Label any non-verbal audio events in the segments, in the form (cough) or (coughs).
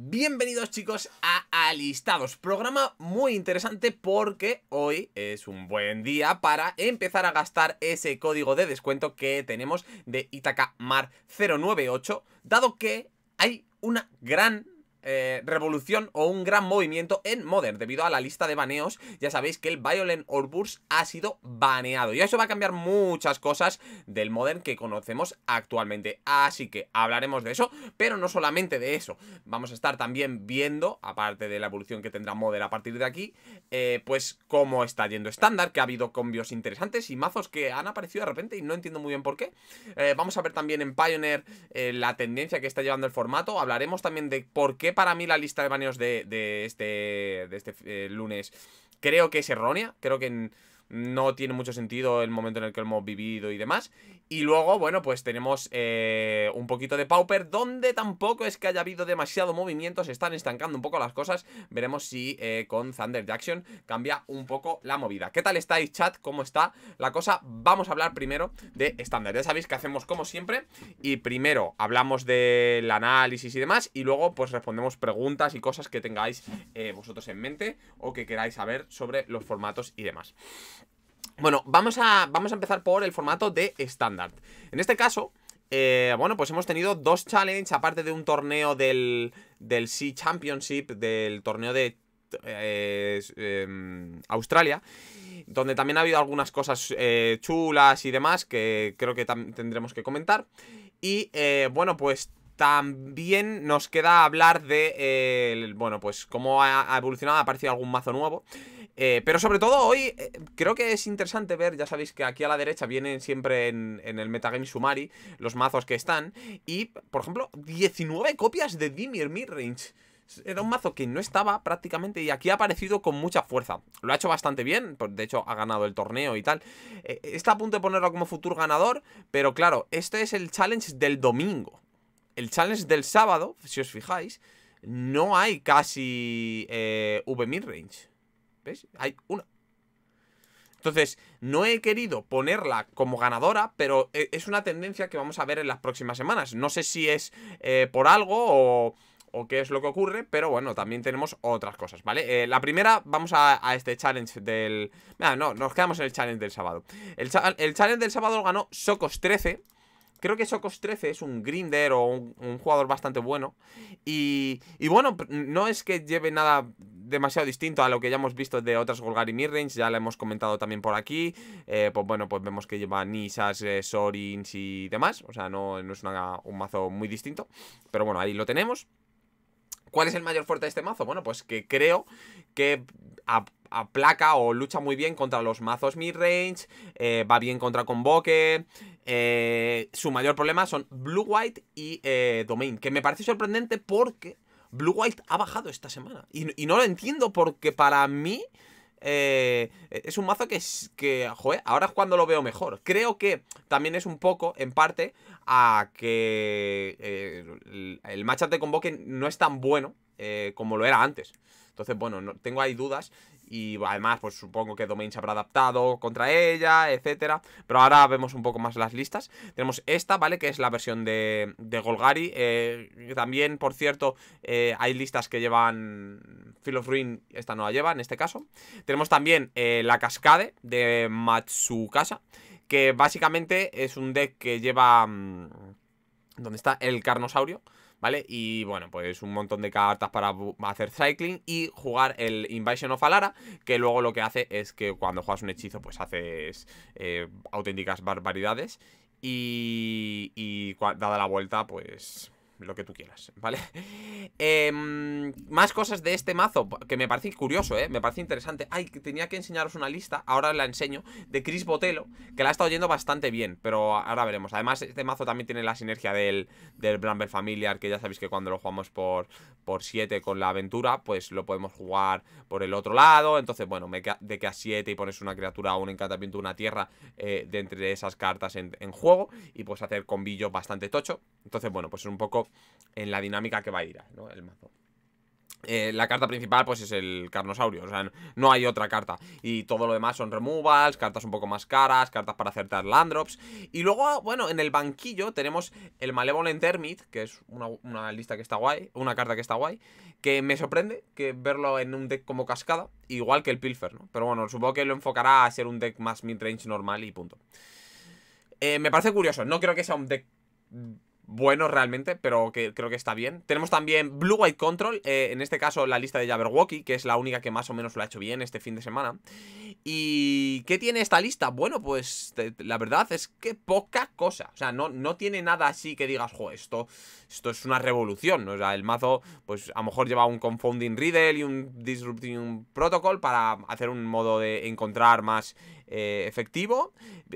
Bienvenidos chicos a Alistados, programa muy interesante porque hoy es un buen día para empezar a gastar ese código de descuento que tenemos de Itaca Mar 098 dado que hay una gran eh, revolución o un gran movimiento en Modern debido a la lista de baneos. Ya sabéis que el Violent Orburs ha sido baneado y eso va a cambiar muchas cosas del Modern que conocemos actualmente. Así que hablaremos de eso, pero no solamente de eso. Vamos a estar también viendo, aparte de la evolución que tendrá Modern a partir de aquí, eh, pues cómo está yendo estándar, que ha habido cambios interesantes y mazos que han aparecido de repente y no entiendo muy bien por qué. Eh, vamos a ver también en Pioneer la tendencia que está llevando el formato. Hablaremos también de por qué para mí la lista de baneos de, este, de este eh, lunes creo que es errónea. Creo que no tiene mucho sentido el momento en el que hemos vivido y demás. Y luego, bueno, pues tenemos eh, un poquito de Pauper, donde tampoco es que haya habido demasiado movimiento, se están estancando un poco las cosas. Veremos si eh, con Thunder Jackson cambia un poco la movida. ¿Qué tal estáis, chat? ¿Cómo está la cosa? Vamos a hablar primero de Standard. Ya sabéis que hacemos como siempre, y primero hablamos del análisis y demás, y luego pues respondemos preguntas y cosas que tengáis eh, vosotros en mente o que queráis saber sobre los formatos y demás. Bueno, vamos a, vamos a empezar por el formato de estándar. En este caso, eh, bueno, pues hemos tenido dos challenges, aparte de un torneo del, del Sea Championship, del torneo de eh, em, Australia, donde también ha habido algunas cosas eh, chulas y demás que creo que tendremos que comentar. Y bueno, pues también nos queda hablar de, bueno, pues cómo ha, ha evolucionado, ha aparecido algún mazo nuevo. Eh, pero sobre todo hoy eh, creo que es interesante ver, ya sabéis que aquí a la derecha vienen siempre en, el metagame Sumari los mazos que están. Y, por ejemplo, 19 copias de Dimir Midrange. Era un mazo que no estaba prácticamente y aquí ha aparecido con mucha fuerza. Lo ha hecho bastante bien, de hecho ha ganado el torneo y tal. Eh, está a punto de ponerlo como futuro ganador, pero claro, este es el challenge del domingo. El challenge del sábado, si os fijáis, no hay casi V midrange. Hay una. Entonces, no he querido ponerla como ganadora, pero eh, es una tendencia que vamos a ver en las próximas semanas. No sé si es eh, por algo o, qué es lo que ocurre, pero bueno, también tenemos otras cosas, ¿vale? Eh, la primera, vamos a, este challenge del... Ah, no, nos quedamos en el challenge del sábado. El, challenge del sábado ganó Socos13. Creo que Socos 13 es un grinder o un, jugador bastante bueno. Y, y, bueno, no es que lleve nada demasiado distinto a lo que ya hemos visto de otras Golgari midrange, ya la hemos comentado también por aquí. Eh, pues bueno, pues vemos que lleva Nisas, eh, Sorins y demás, o sea, no, no es un mazo muy distinto, pero bueno, ahí lo tenemos. ¿Cuál es el mayor fuerte de este mazo? Bueno, pues que creo que aplaca o lucha muy bien contra los mazos midrange, eh, va bien contra Convoque. su mayor problema son Blue White y Domain, que me parece sorprendente porque Blue White ha bajado esta semana. Y, no lo entiendo porque para mí eh, es un mazo que, que, joder, ahora es cuando lo veo mejor. Creo que también es un poco, en parte, a que eh, el matchup de convoque no es tan bueno eh, como lo era antes. Entonces, bueno, no, tengo ahí dudas y además pues supongo que Domain se habrá adaptado contra ella, etcétera, pero ahora vemos un poco más las listas. Tenemos esta, ¿vale? Que es la versión de, de Golgari, eh, también, por cierto, eh, hay listas que llevan Phil of Ruin, esta no la lleva en este caso. Tenemos también eh, la Cascade de Matsukasa, que básicamente es un deck que lleva... Mm, ¿Dónde está? El Carnosaurio ¿vale? Y bueno, pues un montón de cartas para hacer cycling y jugar el Invasion of Alara, que luego lo que hace es que cuando juegas un hechizo, pues haces eh, auténticas barbaridades. Y, y dada la vuelta, pues lo que tú quieras, ¿vale? (laughs) Em, más cosas de este mazo, que me parece curioso, ¿eh? Me parece interesante. Ay, tenía que enseñaros una lista, ahora la enseño, de Chris Botelo, que la ha estado yendo bastante bien, pero ahora veremos. Además, este mazo también tiene la sinergia del, del Bramble Familiar, que ya sabéis que cuando lo jugamos por, por 7 con la aventura, pues lo podemos jugar por el otro lado. Entonces, bueno, me de que a 7 y pones una criatura, un encantamiento, una tierra dentro eh, de entre esas cartas en, juego, y pues hacer combillo bastante tocho. Entonces, bueno, pues es un poco en la dinámica que va a ir ¿no? el mazo. Eh, la carta principal pues es el Carnosaurio, o sea, no hay otra carta Y todo lo demás son removals, cartas un poco más caras, cartas para acertar drops Y luego, bueno, en el banquillo tenemos el Malevolent Hermit Que es una, lista que está guay, una carta que está guay Que me sorprende que verlo en un deck como cascada Igual que el Pilfer, ¿no? Pero bueno, supongo que lo enfocará a ser un deck más midrange normal y punto eh, Me parece curioso, no creo que sea un deck bueno realmente, pero que creo que está bien. Tenemos también Blue White Control, eh, en este caso la lista de Jabberwocky, que es la única que más o menos lo ha hecho bien este fin de semana. ¿Y qué tiene esta lista? Bueno, pues la verdad es que poca cosa. O sea, no, no tiene nada así que digas, jo, esto, esto es una revolución. O sea, el mazo, pues a lo mejor lleva un Confounding Riddle y un Disrupting Protocol para hacer un modo de encontrar más eh, efectivo.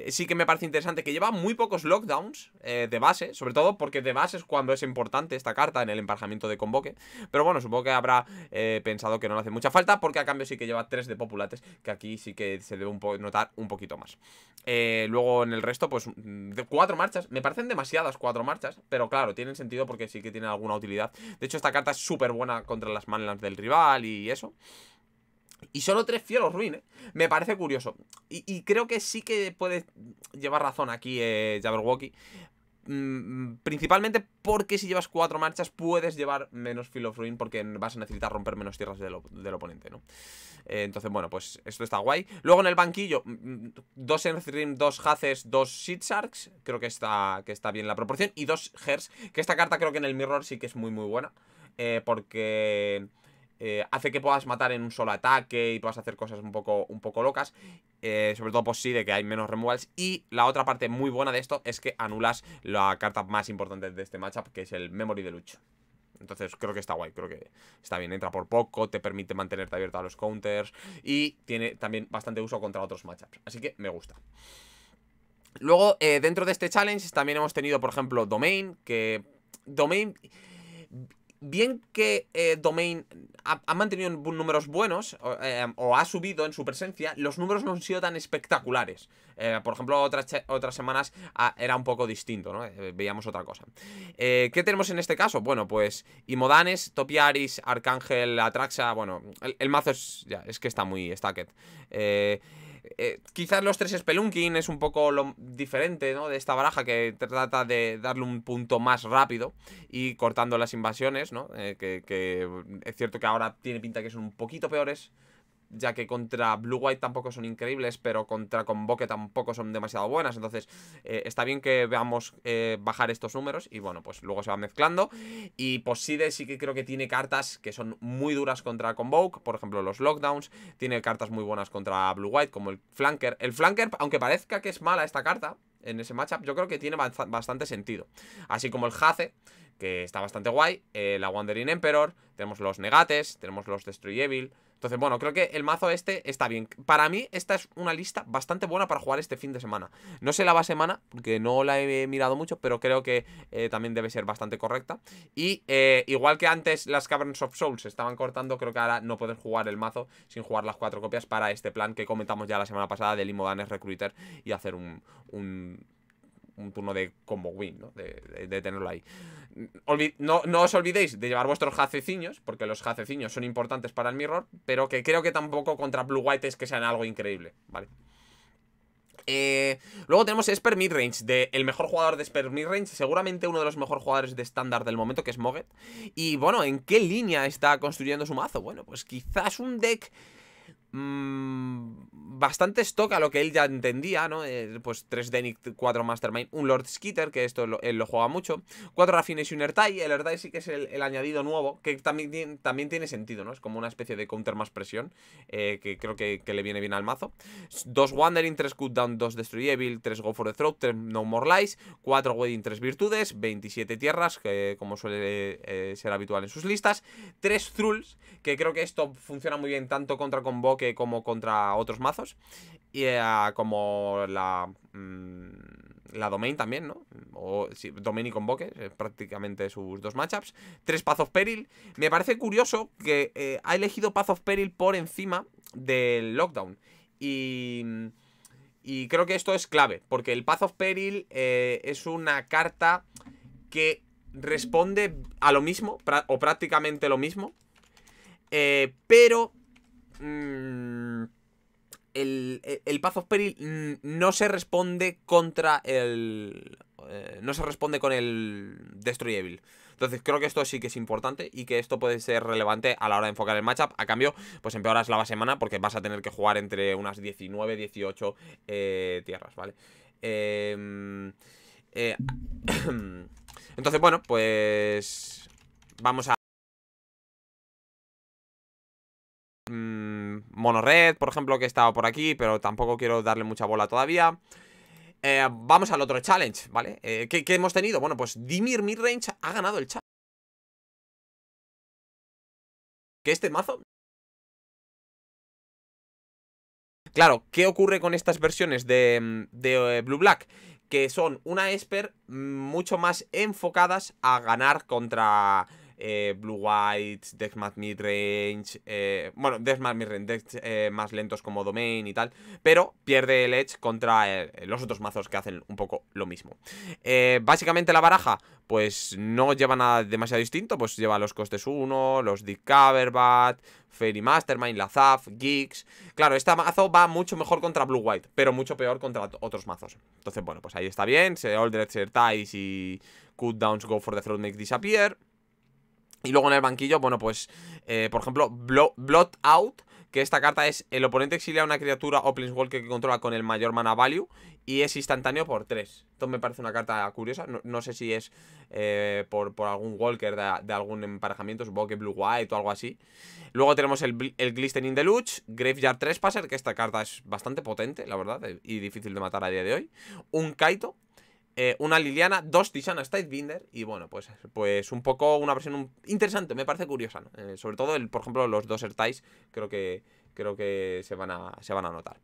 Sí que me parece interesante que lleva muy pocos lockdowns eh, de base, sobre todo porque de base es cuando es importante esta carta en el emparejamiento de convoque. Pero bueno, supongo que habrá eh, pensado que no le hace mucha falta porque a cambio sí que lleva 3 de populates, que aquí sí que se debe notar un poquito más. luego en el resto, pues mm, cuatro marchas. Me parecen demasiadas cuatro marchas, pero claro, tienen sentido porque sí que tienen alguna utilidad. De hecho, esta carta es súper buena contra las manlas del rival y eso. Y solo tres Ruin, ¿eh? Me parece curioso. Y, creo que sí que puede llevar razón aquí eh, Jabberwocky. Mm, principalmente porque si llevas cuatro marchas puedes llevar menos Field of Ruin porque vas a necesitar romper menos tierras del, oponente, ¿no? Eh, entonces, bueno, pues esto está guay. Luego en el banquillo, mm, mm, dos Enthrim, dos Haces, dos Seed Sharks. Creo que está, que está bien la proporción. Y dos Hers, que esta carta creo que en el Mirror sí que es muy, muy buena. Eh, porque eh, hace que puedas matar en un solo ataque y puedas hacer cosas un poco, un poco locas. Eh, sobre todo, pues sí, de que hay menos removals. Y la otra parte muy buena de esto es que anulas la carta más importante de este matchup, que es el Memory de Lucho. Entonces creo que está guay, creo que está bien. Entra por poco, te permite mantenerte abierto a los counters y tiene también bastante uso contra otros matchups. Así que me gusta. Luego, eh, dentro de este challenge también hemos tenido, por ejemplo, Domain, que... Domain bien que eh, Domain ha, mantenido números buenos eh, o, ha subido en su presencia, los números no han sido tan espectaculares. Eh, por ejemplo, otras, otras semanas ah, era un poco distinto, ¿no? veíamos otra cosa. ¿Qué tenemos en este caso? Bueno, pues Imodanes, Topiaris, Arcángel, Atraxa, bueno, el, mazo es, ya, es que está muy stacked. Eh... Eh, quizás los tres Spelunking es un poco lo diferente ¿no? de esta baraja que trata de darle un punto más rápido y cortando las invasiones, ¿no? Eh, que, que es cierto que ahora tiene pinta que son un poquito peores ya que contra Blue White tampoco son increíbles, pero contra Convoke tampoco son demasiado buenas. Entonces, eh, está bien que veamos eh, bajar estos números y bueno, pues luego se va mezclando. Y posside sí que creo que tiene cartas que son muy duras contra Convoke, por ejemplo, los Lockdowns. Tiene cartas muy buenas contra Blue White, como el Flanker. El Flanker, aunque parezca que es mala esta carta, en ese matchup, yo creo que tiene bastante sentido. Así como el Hace, que está bastante guay, eh, la Wandering Emperor, tenemos los Negates, tenemos los Destroy Evil, entonces, bueno, creo que el mazo este está bien. Para mí, esta es una lista bastante buena para jugar este fin de semana. No sé la base semana, porque no la he mirado mucho, pero creo que eh, también debe ser bastante correcta. Y eh, igual que antes las Caverns of Souls estaban cortando, creo que ahora no pueden jugar el mazo sin jugar las cuatro copias para este plan que comentamos ya la semana pasada limo Imodanes Recruiter y hacer un un turno de combo win, ¿no? De, tenerlo ahí. no, os olvidéis de llevar vuestros jaceciños, porque los jaceciños son importantes para el mirror, pero que creo que tampoco contra Blue White es que sean algo increíble, ¿vale? Eh, luego tenemos Esper Midrange, de, el mejor jugador de Esper Midrange, seguramente uno de los mejores jugadores de estándar del momento, que es Moget. Y bueno, ¿en qué línea está construyendo su mazo? Bueno, pues quizás un deck Mm, bastante stock a lo que él ya entendía, ¿no? Eh, pues 3 Denic, 4 Mastermind, un Lord Skitter, que esto él lo juega mucho, 4 Raffines y un Ertai, el Ertai sí que es el, añadido nuevo, que también, tiene sentido, ¿no? Es como una especie de counter más presión, eh, que creo que, le viene bien al mazo, 2 Wandering, 3 Cooldown 2 Destroy Evil, 3 Go for the Throat, 3 No More Lies, 4 Wedding, 3 Virtudes, 27 Tierras, que como suele eh, ser habitual en sus listas, 3 Thrulls que creo que esto funciona muy bien tanto contra Convoke como contra otros mazos. Y eh, como la. Mm, la Domain también, ¿no? O Domain y Convoque, eh, prácticamente sus dos matchups. Tres Path of Peril. Me parece curioso que eh, ha elegido Path of Peril por encima del Lockdown. Y. Y creo que esto es clave, porque el Path of Peril es una carta que responde a lo mismo, o prácticamente lo mismo, pero Mm, el, e, el Path of Peril mm, no se responde contra el... Eh, no se responde con el Destroy Entonces creo que esto sí que es importante y que esto puede ser relevante a la hora de enfocar el matchup. A cambio, pues empeoras la semana porque vas a tener que jugar entre unas 19, 18 eh, tierras, ¿vale? Em, eh, (coughs) entonces, bueno, pues vamos a... Mono mm, Monored, por ejemplo, que estaba por aquí, pero tampoco quiero darle mucha bola todavía. Eh, vamos al otro challenge, ¿vale? Eh, ¿qué, hemos tenido? Bueno, pues Dimir Midrange ha ganado el challenge. ¿Qué este mazo? Claro, ¿qué ocurre con estas versiones de, mm, eh, Blue Black? Que son una Esper mucho más enfocadas a ganar contra eh, Blue white decks más midrange, eh, bueno, decks más midrange, decks eh, más lentos como Domain y tal, pero pierde el edge contra los otros mazos que hacen un poco lo mismo. básicamente la baraja, pues no lleva nada demasiado distinto, pues lleva los costes 1, los Dick Coverbat, Fairy Mastermind, la Zaf, Geeks. Claro, este mazo va mucho mejor contra Blue White, pero mucho peor contra otros mazos. Entonces, bueno, pues ahí está bien. Se Ties y Cooldowns Go for the Throne Make Disappear. Y luego en el banquillo, bueno, pues, eh, por ejemplo, blood Out, que esta carta es el oponente exilia una criatura o Planeswalker que controla con el mayor mana value y es instantáneo por 3. Entonces me parece una carta curiosa. No, sé si es eh, por, algún Walker de, algún emparejamiento, supongo que Blue White o algo así. Luego tenemos el, el Glistening Luch, Graveyard Trespasser, que esta carta es bastante potente, la verdad, eh, y difícil de matar a día de hoy. Un Kaito, eh, una Liliana, dos Tisana Tidebinder y bueno, pues, pues un poco una versión interesante, me parece curiosa, eh, sobre todo el, por ejemplo, los dos Ertais creo que creo que se van se van a notar.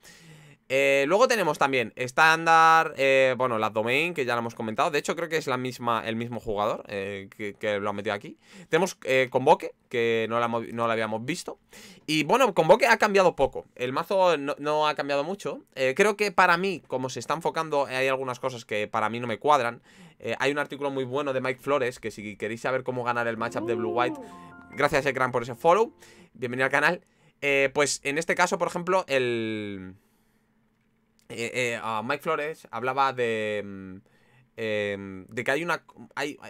Eh, luego tenemos también estándar, eh, bueno, la domain, que ya lo hemos comentado. De hecho, creo que es la misma, el mismo jugador eh, que, lo ha metido aquí. Tenemos convoque, que no la, habíamos visto. Y bueno, convoque ha cambiado poco. El mazo no, ha cambiado mucho. creo que para mí, como se está enfocando, hay algunas cosas que para mí no me cuadran. hay un artículo muy bueno de Mike Flores, que si queréis saber cómo ganar el matchup de Blue White, gracias gran por ese follow. Bienvenido al canal. pues en este caso, por ejemplo, el... Eh, eh, Mike Flores hablaba de... Mm, em, de que hay una.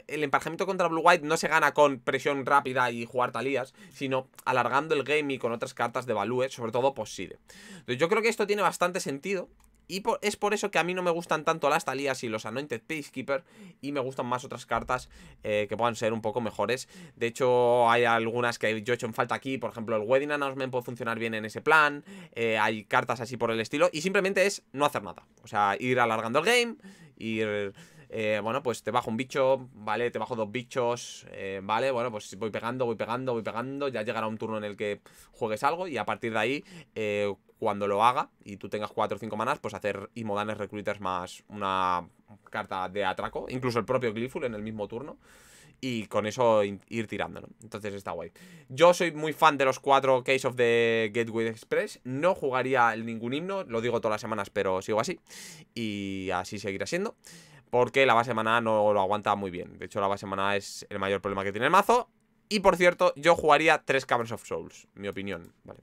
el emparejamiento contra Blue White no se gana con presión rápida y jugar talías, sino alargando el game y con otras cartas de value, sobre todo posible yo creo que esto tiene bastante sentido. Y es por eso que a mí no me gustan tanto las Talías y los Anointed Peacekeeper. Y me gustan más otras cartas eh, que puedan ser un poco mejores. De hecho, hay algunas que yo he hecho en falta aquí. Por ejemplo, el Wedding Announcement puede funcionar bien en ese plan. Eh, hay cartas así por el estilo. Y simplemente es no hacer nada. O sea, ir alargando el game. Ir... Eh, bueno, pues te bajo un bicho, ¿vale? Te bajo dos bichos, ¿vale? Bueno, pues voy pegando, voy pegando, voy pegando, ya llegará un turno en el que juegues algo y a partir de ahí cuando lo haga y tú tengas 4 o 5 manas, pues hacer Imodanes Recruiters más una carta de atraco, incluso el propio Glyphul en el mismo turno. Y con eso ir tirándolo. Entonces está guay. Yo soy muy fan de los 4 Case of the Gateway Express. No jugaría ningún himno, lo digo todas las semanas, pero sigo así. Y así seguirá siendo. Porque la base maná no lo aguanta muy bien. De hecho, la base maná es el mayor problema que tiene el mazo. Y por cierto, yo jugaría 3 Caverns of Souls, mi opinión, ¿vale?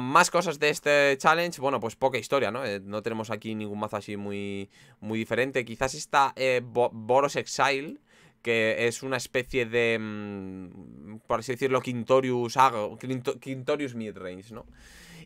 más cosas de este challenge, bueno, pues poca historia, ¿no? Eh, no tenemos aquí ningún mazo así muy, muy diferente. Quizás está eh, Boros Exile, que es una especie de, mm, por así decirlo, Quintorius, Agro, Quintorius Midrange, ¿no?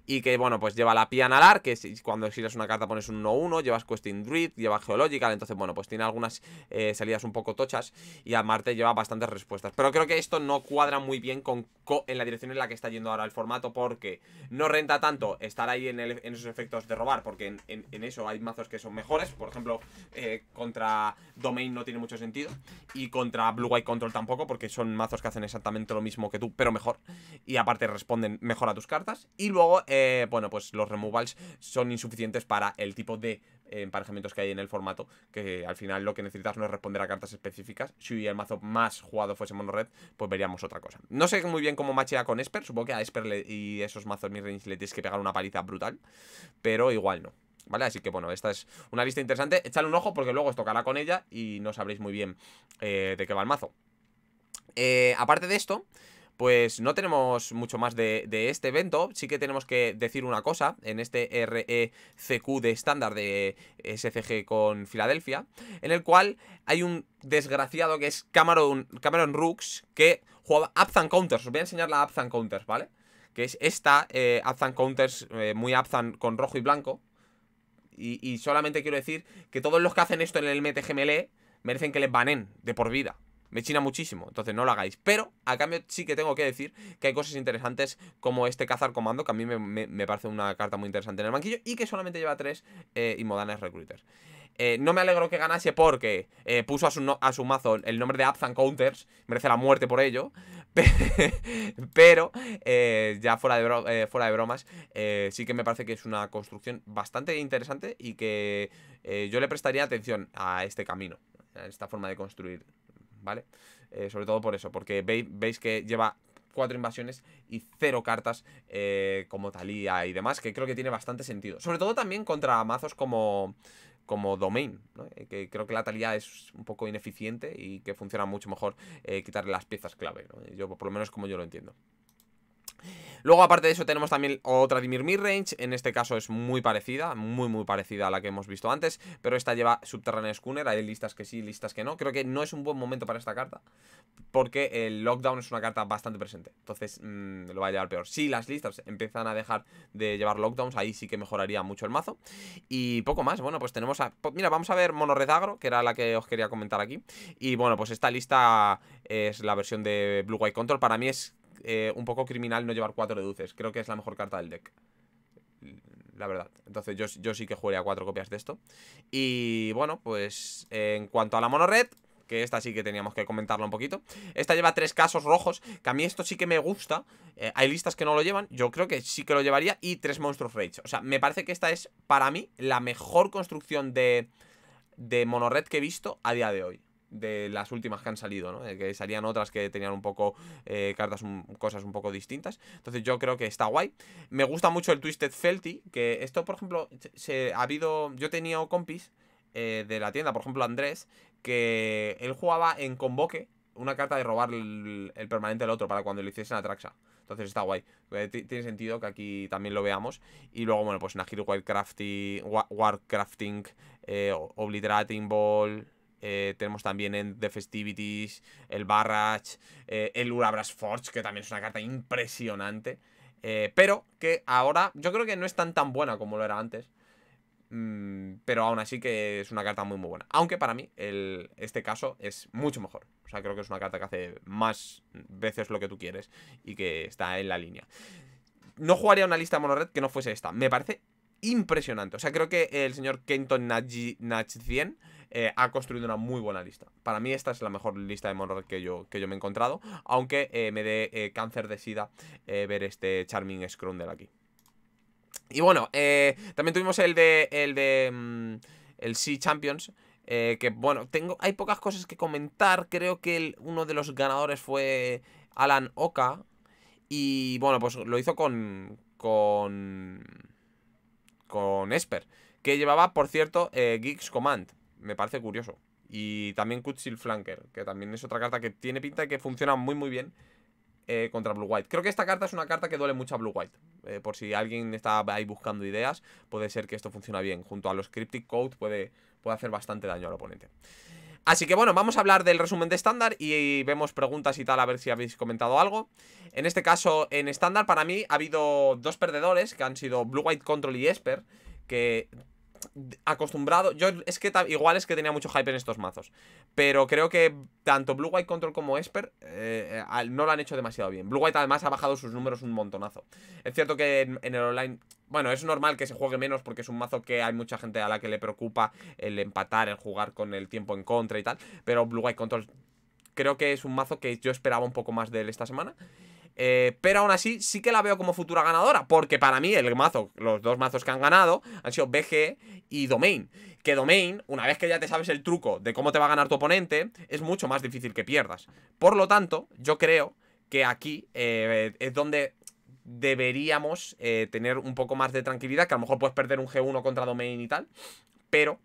Y que, bueno, pues lleva la Pianalar, que si, cuando exiles una carta pones un 1-1, llevas Questing druid lleva Geological, entonces, bueno, pues tiene algunas eh, salidas un poco tochas y a Marte lleva bastantes respuestas. Pero creo que esto no cuadra muy bien con en la dirección en la que está yendo ahora el formato porque no renta tanto estar ahí en, esos efectos de robar, porque en, eso hay mazos que son mejores, por ejemplo, eh, contra Domain no tiene mucho sentido y contra Blue White Control tampoco, porque son mazos que hacen exactamente lo mismo que tú, pero mejor y aparte responden mejor a tus cartas. Y luego... Eh, bueno, pues los removals son insuficientes para el tipo de eh, emparejamientos que hay en el formato, que al final lo que necesitas no es responder a cartas específicas. Si el mazo más jugado fuese mono red, pues veríamos otra cosa. No sé muy bien cómo machea con Esper, supongo que a Esper y esos mazos midrange le tienes que pegar una paliza brutal, pero igual no. ¿Vale? Así que bueno, esta es una lista interesante. Echadle un ojo porque luego os tocará con ella y no sabréis muy bien eh, de qué va el mazo. aparte de esto, pues no tenemos mucho más de, este evento. Sí que tenemos que decir una cosa en este RECQ de estándar de SCG con Filadelfia, en el cual hay un desgraciado que es Cameron, Cameron Rooks, que juega Abzan Counters. Os voy a enseñar la Abzan Counters, ¿vale? Que es esta eh, Counters, eh, muy Abzan con rojo y blanco. Y, y, solamente quiero decir que todos los que hacen esto en el MTG e merecen que les banen de por vida. Me china muchísimo, entonces no lo hagáis. Pero, a cambio, sí que tengo que decir que hay cosas interesantes como este cazar comando, que a mí me, parece una carta muy interesante en el banquillo, y que solamente lleva tres y eh, Inmodanes Recruiters. Eh, no me alegro que ganase porque eh, puso a su, mazo el nombre de Abzan Counters. Merece la muerte por ello. (laughs) Pero ya fuera de, fuera de bromas, sí que me parece que es una construcción bastante interesante y que yo le prestaría atención a este camino, a esta forma de construir ¿vale? Eh, sobre todo por eso, porque veis, que lleva cuatro invasiones y cero cartas eh, como Talía y demás, que creo que tiene bastante sentido. Sobre todo también contra mazos como, como Domain, eh, que creo que la Talía es un poco ineficiente y que funciona mucho mejor quitarle las piezas clave. Yo, por lo menos como yo lo entiendo. Luego, aparte de eso, tenemos también otra Dimir Midrange. En este caso es muy parecida, muy, muy parecida a la que hemos visto antes. Pero esta lleva Subterranean Schooner. Hay listas que sí, listas que no. Creo que no es un buen momento para esta carta. Porque el Lockdown es una carta bastante presente. Entonces mm, lo va a llevar peor. Si las listas empiezan a dejar de llevar Lockdowns, ahí sí que mejoraría mucho el mazo. Y poco más. Bueno, pues tenemos a... mira, vamos a ver Mono que era la que os quería comentar aquí. Y bueno, pues esta lista es la versión de Blue White Control. Para mí es eh, un poco criminal no llevar cuatro deduces Creo que es la mejor carta del deck. La verdad. Entonces yo, yo sí que jugaría cuatro copias de esto. Y bueno, pues en cuanto a la mono red, que esta sí que teníamos que comentarla un poquito. Esta lleva tres casos rojos, que a mí esto sí que me gusta. Eh, hay listas que no lo llevan, yo creo que sí que lo llevaría. Y tres monstruos rage. O sea, me parece que esta es, para mí, la mejor construcción de, de red que he visto a día de hoy de las últimas que han salido, ¿no? que salían otras que tenían un poco eh, cartas, cosas un poco distintas. Entonces yo creo que está guay. Me gusta mucho el Twisted Felty, que esto, por ejemplo, se ha habido... Yo tenía compis eh, de la tienda, por ejemplo Andrés, que él jugaba en Convoque una carta de robar el, permanente del otro para cuando le hiciesen a Traxa. Entonces está guay. Eh, tiene sentido que aquí también lo veamos. Y luego, bueno, pues Nahir Warcrafting, Warcrafting eh, Obliterating Ball, eh, tenemos también en The Festivities, el Barrage, eh, el Urabras Forge, que también es una carta impresionante. Eh, pero que ahora yo creo que no es tan tan buena como lo era antes. Mm, pero aún así que es una carta muy muy buena. Aunque para mí el, este caso es mucho mejor. O sea, creo que es una carta que hace más veces lo que tú quieres y que está en la línea. No jugaría una lista mono red que no fuese esta. Me parece impresionante. O sea, creo que el señor Kenton natch eh, ha construido una muy buena lista. Para mí esta es la mejor lista de moral que yo, que yo me he encontrado, aunque eh, me dé eh, cáncer de sida ver este Charming Scrundle aquí. Y bueno, también tuvimos el de... El de... Mm, el Sea Champions, que bueno, tengo, hay pocas cosas que comentar. Creo que uno de los ganadores fue Alan Oka. Y bueno, pues lo hizo con. con con Esper, que llevaba, por cierto, eh, Geeks Command. Me parece curioso. Y también Kutsil Flanker, que también es otra carta que tiene pinta y que funciona muy muy bien eh, contra Blue White. Creo que esta carta es una carta que duele mucho a Blue White. Eh, por si alguien está ahí buscando ideas, puede ser que esto funcione bien. Junto a los Cryptic Code puede, puede hacer bastante daño al oponente. Así que bueno, vamos a hablar del resumen de estándar y vemos preguntas y tal a ver si habéis comentado algo. En este caso, en estándar para mí ha habido dos perdedores que han sido Blue White Control y Esper, que acostumbrado. Yo es que igual es que tenía mucho hype en estos mazos. Pero creo que tanto Blue White Control como Esper eh, eh, no lo han hecho demasiado bien. Blue White además ha bajado sus números un montonazo. Es cierto que en, en el online bueno, es normal que se juegue menos porque es un mazo que hay mucha gente a la que le preocupa el empatar, el jugar con el tiempo en contra y tal. Pero Blue White Control creo que es un mazo que yo esperaba un poco más de él esta semana. Eh, pero aún así, sí que la veo como futura ganadora. Porque para mí, el mazo, los dos mazos que han ganado han sido BG y Domain. Que Domain, una vez que ya te sabes el truco de cómo te va a ganar tu oponente, es mucho más difícil que pierdas. Por lo tanto, yo creo que aquí eh, es donde deberíamos eh, tener un poco más de tranquilidad. Que a lo mejor puedes perder un G1 contra Domain y tal. Pero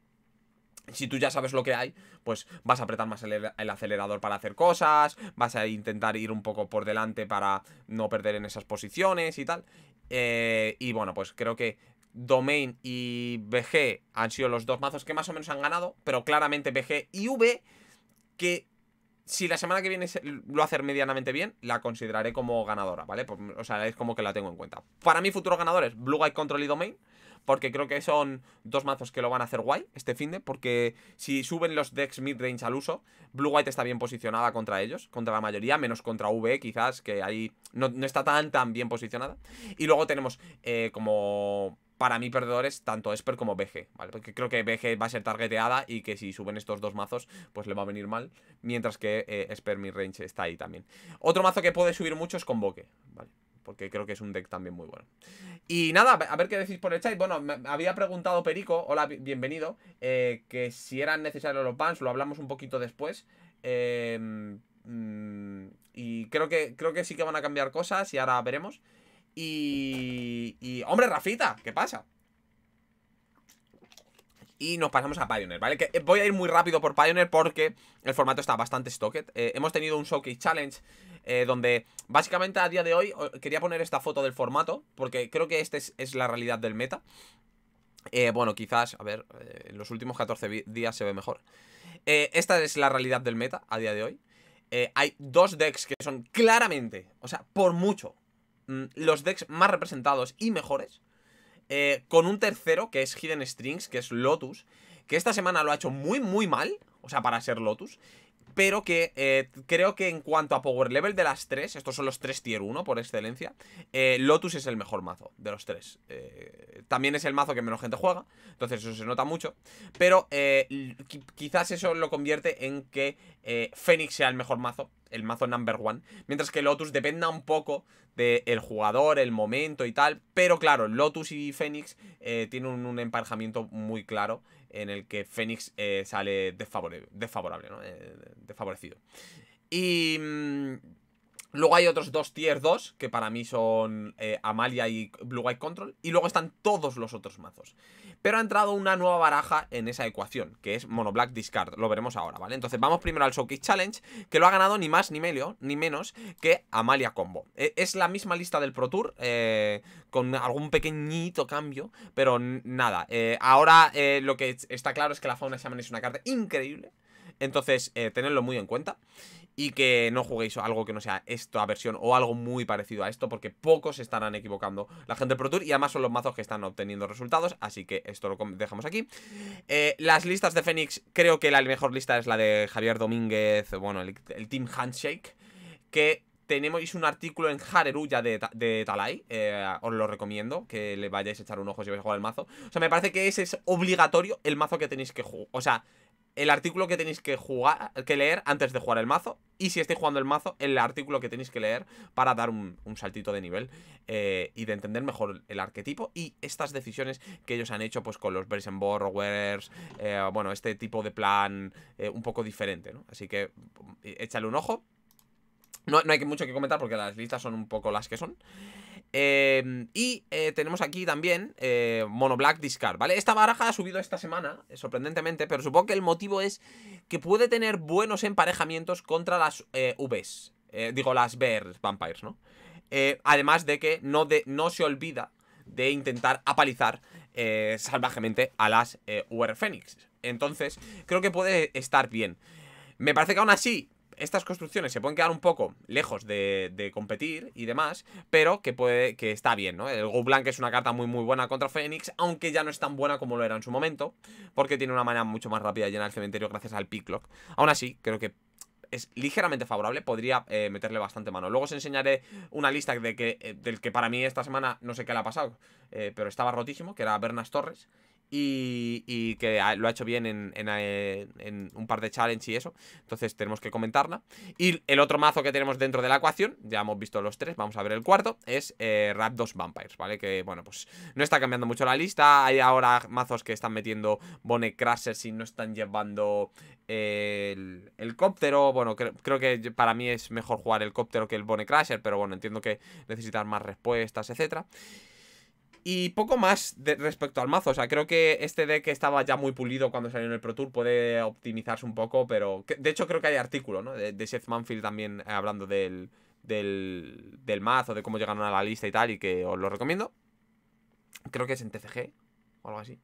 si tú ya sabes lo que hay, pues vas a apretar más el, acelerador para hacer cosas, vas a intentar ir un poco por delante para no perder en esas posiciones y tal. Eh, y bueno, pues creo que Domain y BG han sido los dos mazos que más o menos han ganado, pero claramente BG y V, que si la semana que viene lo hacer medianamente bien, la consideraré como ganadora, ¿vale? Pues, o sea, es como que la tengo en cuenta. Para mí, futuros ganadores, Blue Guy Control y Domain porque creo que son dos mazos que lo van a hacer guay este fin de, porque si suben los decks midrange al uso, Blue White está bien posicionada contra ellos, contra la mayoría, menos contra V quizás, que ahí no, está tan, tan bien posicionada. Y luego tenemos eh, como para mí perdedores tanto Esper como BG, ¿vale? Porque creo que BG va a ser targeteada y que si suben estos dos mazos, pues le va a venir mal. Mientras que eh, Esper Midrange está ahí también. Otro mazo que puede subir mucho es Convoque, ¿vale? porque creo que es un deck también muy bueno. Y nada, a ver qué decís por el chat. Bueno, me había preguntado Perico, hola, bienvenido, eh, que si eran necesarios los bans, lo hablamos un poquito después. Em, mm, y creo que, creo que sí que van a cambiar cosas y ahora veremos. Y, y hombre, Rafita, ¿qué pasa? y nos pasamos a Pioneer, ¿vale? Que eh, voy a ir muy rápido por Pioneer porque el formato está bastante stocked. Eh, hemos tenido un Showcase Challenge eh, donde básicamente a día de hoy quería poner esta foto del formato, porque creo que esta es, la realidad del meta. Eh, bueno, quizás, a ver, eh, en los últimos 14 días se ve mejor. esta es la realidad del meta a día de hoy. hay dos decks que son claramente, o sea, por mucho, mm, los decks más representados y mejores. con un tercero, que es Hidden Strings, que es Lotus, que esta semana lo ha hecho muy, muy mal, o sea, para ser Lotus, pero que eh, creo que en cuanto a power level de las tres, estos son los tres tier 1 por excelencia, eh, Lotus es el mejor mazo de los tres. Eh, también es el mazo que menos gente juega, entonces eso se nota mucho. Pero quizás eso lo convierte en que Fénix sea el mejor mazo, el mazo number one. Mientras que Lotus dependa un poco del jugador, el momento y tal. Pero claro, Lotus y Fénix tienen un emparejamiento muy claro en el que Fénix eh, sale desfavorable, ¿no? Eh, desfavorecido. Y mm, Luego hay otros dos tier 2, que para mí son eh, Amalia y Blue White Control. Y luego están todos los otros mazos. Pero ha entrado una nueva baraja en esa ecuación, que es Mono Black Discard. Lo veremos ahora, ¿vale? Entonces vamos primero al Showcase Challenge, que lo ha ganado ni más ni, medio, ni menos que Amalia Combo. E, es la misma lista del Pro Tour, eh, con algún pequeñito cambio, pero nada. Eh, ahora lo que está claro es que la Fauna Shaman es una carta increíble. Entonces, tenedlo muy en cuenta y que no juguéis algo que no sea esta versión o algo muy parecido a esto, porque pocos estarán equivocando la gente del Pro Tour y además son los mazos que están obteniendo resultados, así que esto lo dejamos aquí. Eh, las listas de Fénix, creo que la mejor lista es la de Javier Domínguez, bueno, el, Team Handshake, que tenemos un artículo en Hareruya de, Talai, eh, os lo recomiendo, que le vayáis a echar un ojo si vais a jugar el mazo. O sea, me parece que ese es obligatorio el mazo que tenéis que jugar, o sea, el artículo que tenéis que jugar, que leer antes de jugar el mazo. Y si estáis jugando el mazo, el artículo que tenéis que leer para dar un, saltito de nivel eh, y de entender mejor el arquetipo y estas decisiones que ellos han hecho pues con los Bersen Borrowers, eh, bueno, este tipo de plan eh, un poco diferente, Así que échale un ojo. No, no hay mucho que comentar porque las listas son un poco las que son. Em, y eh, tenemos aquí también Monoblack eh, Mono Black Discard, ¿vale? Esta baraja ha subido esta semana, eh, sorprendentemente, pero supongo que el motivo es que puede tener buenos emparejamientos contra las Vs. digo, las ver Vampires, ¿no? además de que no, de, no se olvida de intentar apalizar salvajemente a las eh, UR Entonces, creo que puede estar bien. Me parece que aún así estas construcciones se pueden quedar un poco lejos de, competir y demás, pero que puede que está bien, ¿no? El Go Blank es una carta muy muy buena contra Fénix, aunque ya no es tan buena como lo era en su momento, porque tiene una manera mucho más rápida de llenar el cementerio gracias al Picklock. Aún así, creo que es ligeramente favorable, podría eh, meterle bastante mano. Luego os enseñaré una lista de que, eh, del que para mí esta semana no sé qué le ha pasado, eh, pero estaba rotísimo, que era Bernas Torres y, que lo ha hecho bien en, eh, un par de challenges y eso. Entonces tenemos que comentarla. Y el otro mazo que tenemos dentro de la ecuación, ya hemos visto los tres, vamos a ver el cuarto, es eh, 2 Vampires, ¿vale? Que bueno, pues no está cambiando mucho la lista. Hay ahora mazos que están metiendo Bone si no están llevando eh, el, cóptero. Bueno, creo que para mí es mejor jugar el cóptero que el Bone pero bueno, entiendo que necesitas más respuestas, etcétera. Y poco más de respecto al mazo. O sea, creo que este deck estaba ya muy pulido cuando salió en el Pro Tour. Puede optimizarse un poco, pero... De hecho, creo que hay artículo, ¿no? De, Seth Manfield también eh, hablando del, del, mazo, de cómo llegaron a la lista y tal, y que os lo recomiendo. Creo que es en TCG o algo así.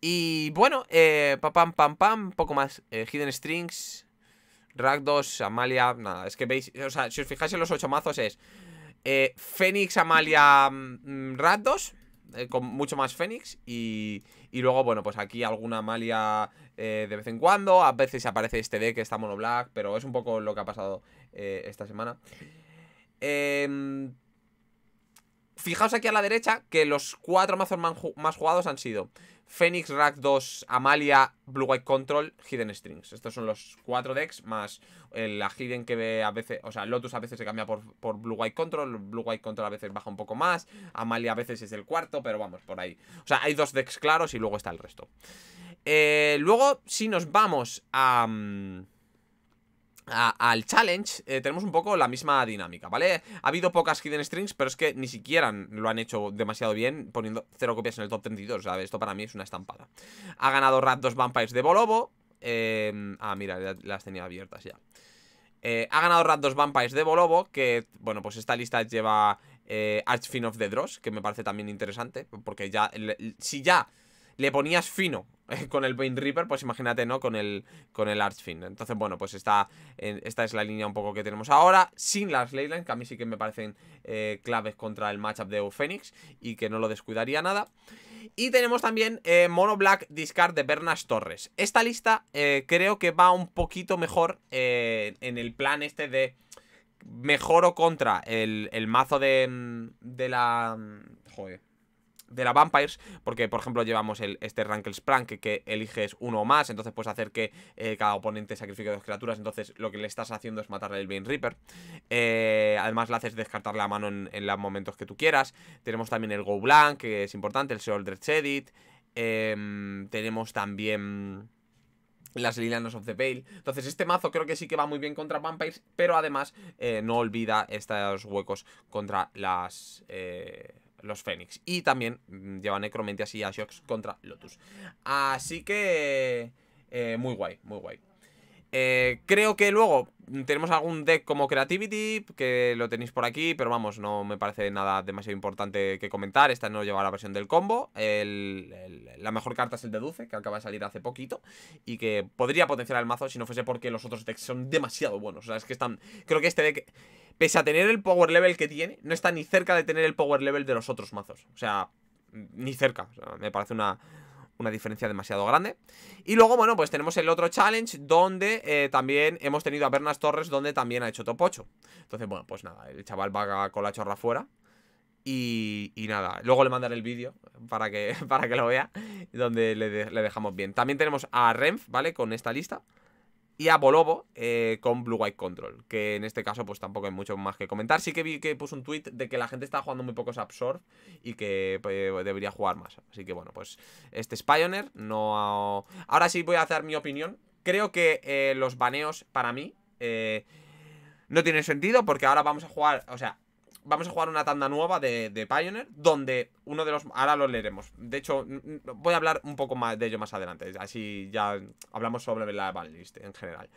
Y bueno, eh, pam, pam, pam, poco más. Eh, Hidden Strings, Ragdos, Amalia, nada, es que veis, o sea, si os fijáis en los ocho mazos es eh, Fénix, Amalia, mm, ratos eh, con mucho más Fénix. Y, luego, bueno, pues aquí alguna Amalia eh, de vez en cuando. A veces aparece este deck que está mono black. Pero es un poco lo que ha pasado esta semana. Em, fijaos aquí a la derecha que los cuatro mazos más jugados han sido Phoenix, Rack 2, Amalia, Blue White Control, Hidden Strings. Estos son los cuatro decks más eh, la Hidden que ve a veces, o sea, Lotus a veces se cambia por, Blue White Control, Blue White Control a veces baja un poco más, Amalia a veces es el cuarto, pero vamos, por ahí. O sea, hay dos decks claros y luego está el resto. Eh, luego, si nos vamos a... Mm, al challenge eh, tenemos un poco la misma dinámica, ¿vale? Ha habido pocas hidden strings, pero es que ni siquiera lo han hecho demasiado bien poniendo cero copias en el top 32, ¿sabes? esto para mí es una estampada. Ha ganado 2 Vampires de Bolobo, em, ah, mira, las tenía abiertas ya. Eh, ha ganado 2 Vampires de Bolobo, que, bueno, pues esta lista lleva eh, Archfin of the Dross, que me parece también interesante, porque ya, si ya le ponías fino eh, con el Pain Reaper, pues imagínate, ¿no? Con el, con el archfin Entonces, bueno, pues esta, esta es la línea un poco que tenemos ahora, sin las Leyland, que a mí sí que me parecen eh, claves contra el matchup de phoenix y que no lo descuidaría nada. Y tenemos también eh, Mono Black Discard de Bernas Torres. Esta lista creo que va un poquito mejor en el plan este de mejor o contra el, el mazo de, de la... Joder de la Vampires, porque por ejemplo llevamos el, este Rankle Sprank que, eliges uno o más, entonces puedes hacer que eh, cada oponente sacrifique dos criaturas, entonces lo que le estás haciendo es matarle el Bane Reaper. Eh, además le haces descartar la mano en, los momentos que tú quieras. Tenemos también el Go Blank, que es importante, el Soldred Edit. Em, tenemos también las Lilianas of the Veil. Entonces, este mazo creo que sí que va muy bien contra Vampires, pero además eh, no olvida estos huecos contra las los Fénix. Y también mm, lleva Así y Ashox contra Lotus. Así que... Eh, muy guay, muy guay. Eh, creo que luego tenemos algún deck como Creativity, que lo tenéis por aquí, pero vamos, no me parece nada demasiado importante que comentar. Esta no lleva la versión del combo. la mejor carta es el Deduce, que acaba de salir hace poquito, y que podría potenciar el mazo si no fuese porque los otros decks son demasiado buenos. O sea, es que están... Creo que este deck, pese a tener el power level que tiene, no está ni cerca de tener el power level de los otros mazos. O sea, ni cerca. O sea, me parece una una diferencia demasiado grande. Y luego, bueno, pues tenemos el otro challenge donde eh, también hemos tenido a Bernas Torres, donde también ha hecho top 8. Entonces, bueno, pues nada, el chaval va con la chorra fuera. Y, y, nada, luego le mandaré el vídeo para que, (laughs) para que lo vea, donde le, le, dejamos bien. También tenemos a Renf, ¿vale? Con esta lista y a Bolobo eh, con Blue White Control, que en este caso pues tampoco hay mucho más que comentar. Sí que vi que puso un tweet de que la gente está jugando muy pocos Absorb y que eh, debería jugar más. Así que bueno, pues este es no... Ahora sí voy a hacer mi opinión. Creo que eh, los baneos para mí... no tienen sentido porque ahora vamos a jugar, o sea, vamos a jugar una tanda nueva de, de, Pioneer, donde uno de los... Ahora lo leeremos. De hecho, voy a hablar un poco más de ello más adelante. Así ya hablamos sobre la banlist en general.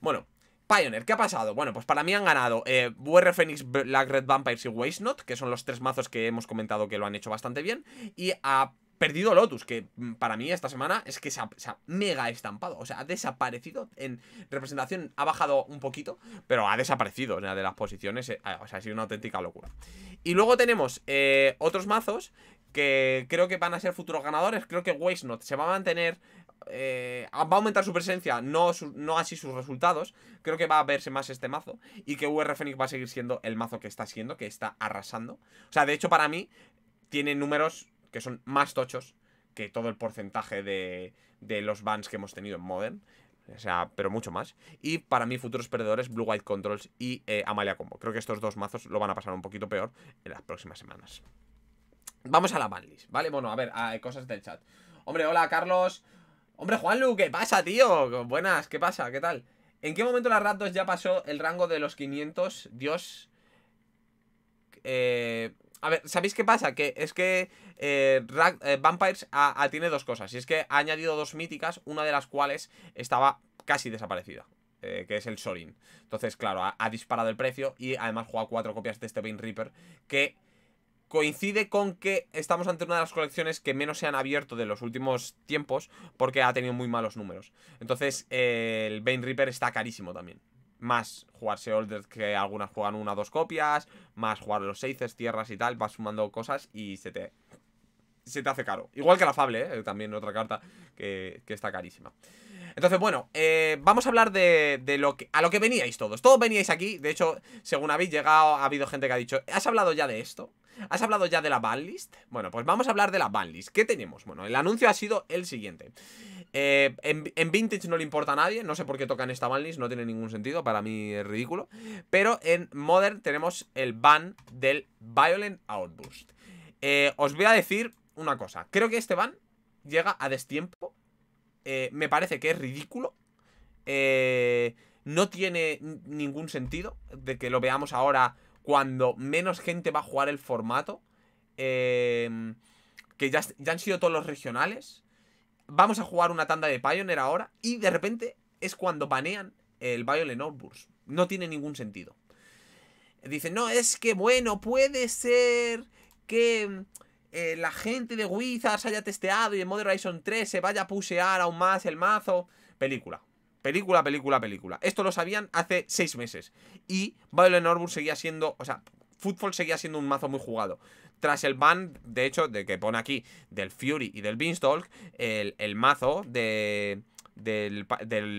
Bueno, Pioneer, ¿qué ha pasado? Bueno, pues para mí han ganado eh, VR Phoenix, Black Red Vampires y Waste Not, que son los tres mazos que hemos comentado que lo han hecho bastante bien. Y a Perdido Lotus, que mm, para mí esta semana es que se ha, mega estampado. O sea, ha desaparecido en representación, ha bajado un poquito, pero ha desaparecido de las posiciones. Eh, o sea, ha sido una auténtica locura. Y luego tenemos eh, otros mazos que creo que van a ser futuros ganadores. Creo que Waste Not se va a mantener eh, va a aumentar su presencia, no, no, así sus resultados. Creo que va a verse más este mazo. Y que VR Fénix va a seguir siendo el mazo que está siendo, que está arrasando. O sea, de hecho, para mí, tiene números que son más tochos que todo el porcentaje de, los bans que hemos tenido en Modern. O sea, pero mucho más. Y para mí, futuros perdedores, Blue White Controls y eh, Amalia Combo. Creo que estos dos mazos lo van a pasar un poquito peor en las próximas semanas. Vamos a la banlist, ¿vale? Bueno, a ver, hay eh, cosas del chat. Hombre, hola, Carlos. Hombre, Juanlu, ¿qué pasa, tío? Buenas, ¿qué pasa? ¿Qué tal? ¿En qué momento la RAT 2 ya pasó el rango de los 500? Dios... Eh, a ver, ¿sabéis qué pasa? Que es que eh, eh, Vampires tiene dos cosas. Y es que ha añadido dos míticas, una de las cuales estaba casi desaparecida. Eh, que es el Sorin. Entonces, claro, ha, disparado el precio y además juega cuatro copias de este Bane Reaper. Que coincide con que estamos ante una de las colecciones que menos se han abierto de los últimos tiempos porque ha tenido muy malos números. Entonces, el Bane Reaper está carísimo también más jugarse Older que algunas juegan una o dos copias, más jugar los seis tierras y tal, vas sumando cosas y se te, se te hace caro. Igual que la Fable, ¿eh? Eh, también otra carta que, que está carísima. Entonces, bueno, eh, vamos a hablar de, lo que, a lo que veníais todos. Todos veníais aquí. De hecho, según habéis llegado, ha habido gente que ha dicho, ¿has hablado ya de esto? ¿Has hablado ya de la banlist? Bueno, pues vamos a hablar de la banlist. ¿Qué tenemos? Bueno, el anuncio ha sido el siguiente. Eh, en, Vintage no le importa a nadie. No sé por qué tocan esta banlist. No tiene ningún sentido. Para mí es ridículo. Pero en Modern tenemos el ban del Violent Outburst. Eh, os voy a decir una cosa. Creo que este ban llega a destiempo eh, me parece que es ridículo. Eh, no tiene ningún sentido de que lo veamos ahora cuando menos gente va a jugar el formato. Eh, que ya, ya han sido todos los regionales. Vamos a jugar una tanda de Pioneer ahora. Y de repente es cuando banean el Violent Outburst. No tiene ningún sentido. Dicen, no, es que bueno, puede ser que eh, la gente de Wizards haya testeado y en Modern Horizon 3 se vaya a pusear aún más el mazo. Película. Película, película, película. Esto lo sabían hace seis meses. Y en Norbur seguía siendo, o sea, Football seguía siendo un mazo muy jugado. Tras el ban, de hecho, de que pone aquí, del Fury y del Beanstalk, el mazo de del,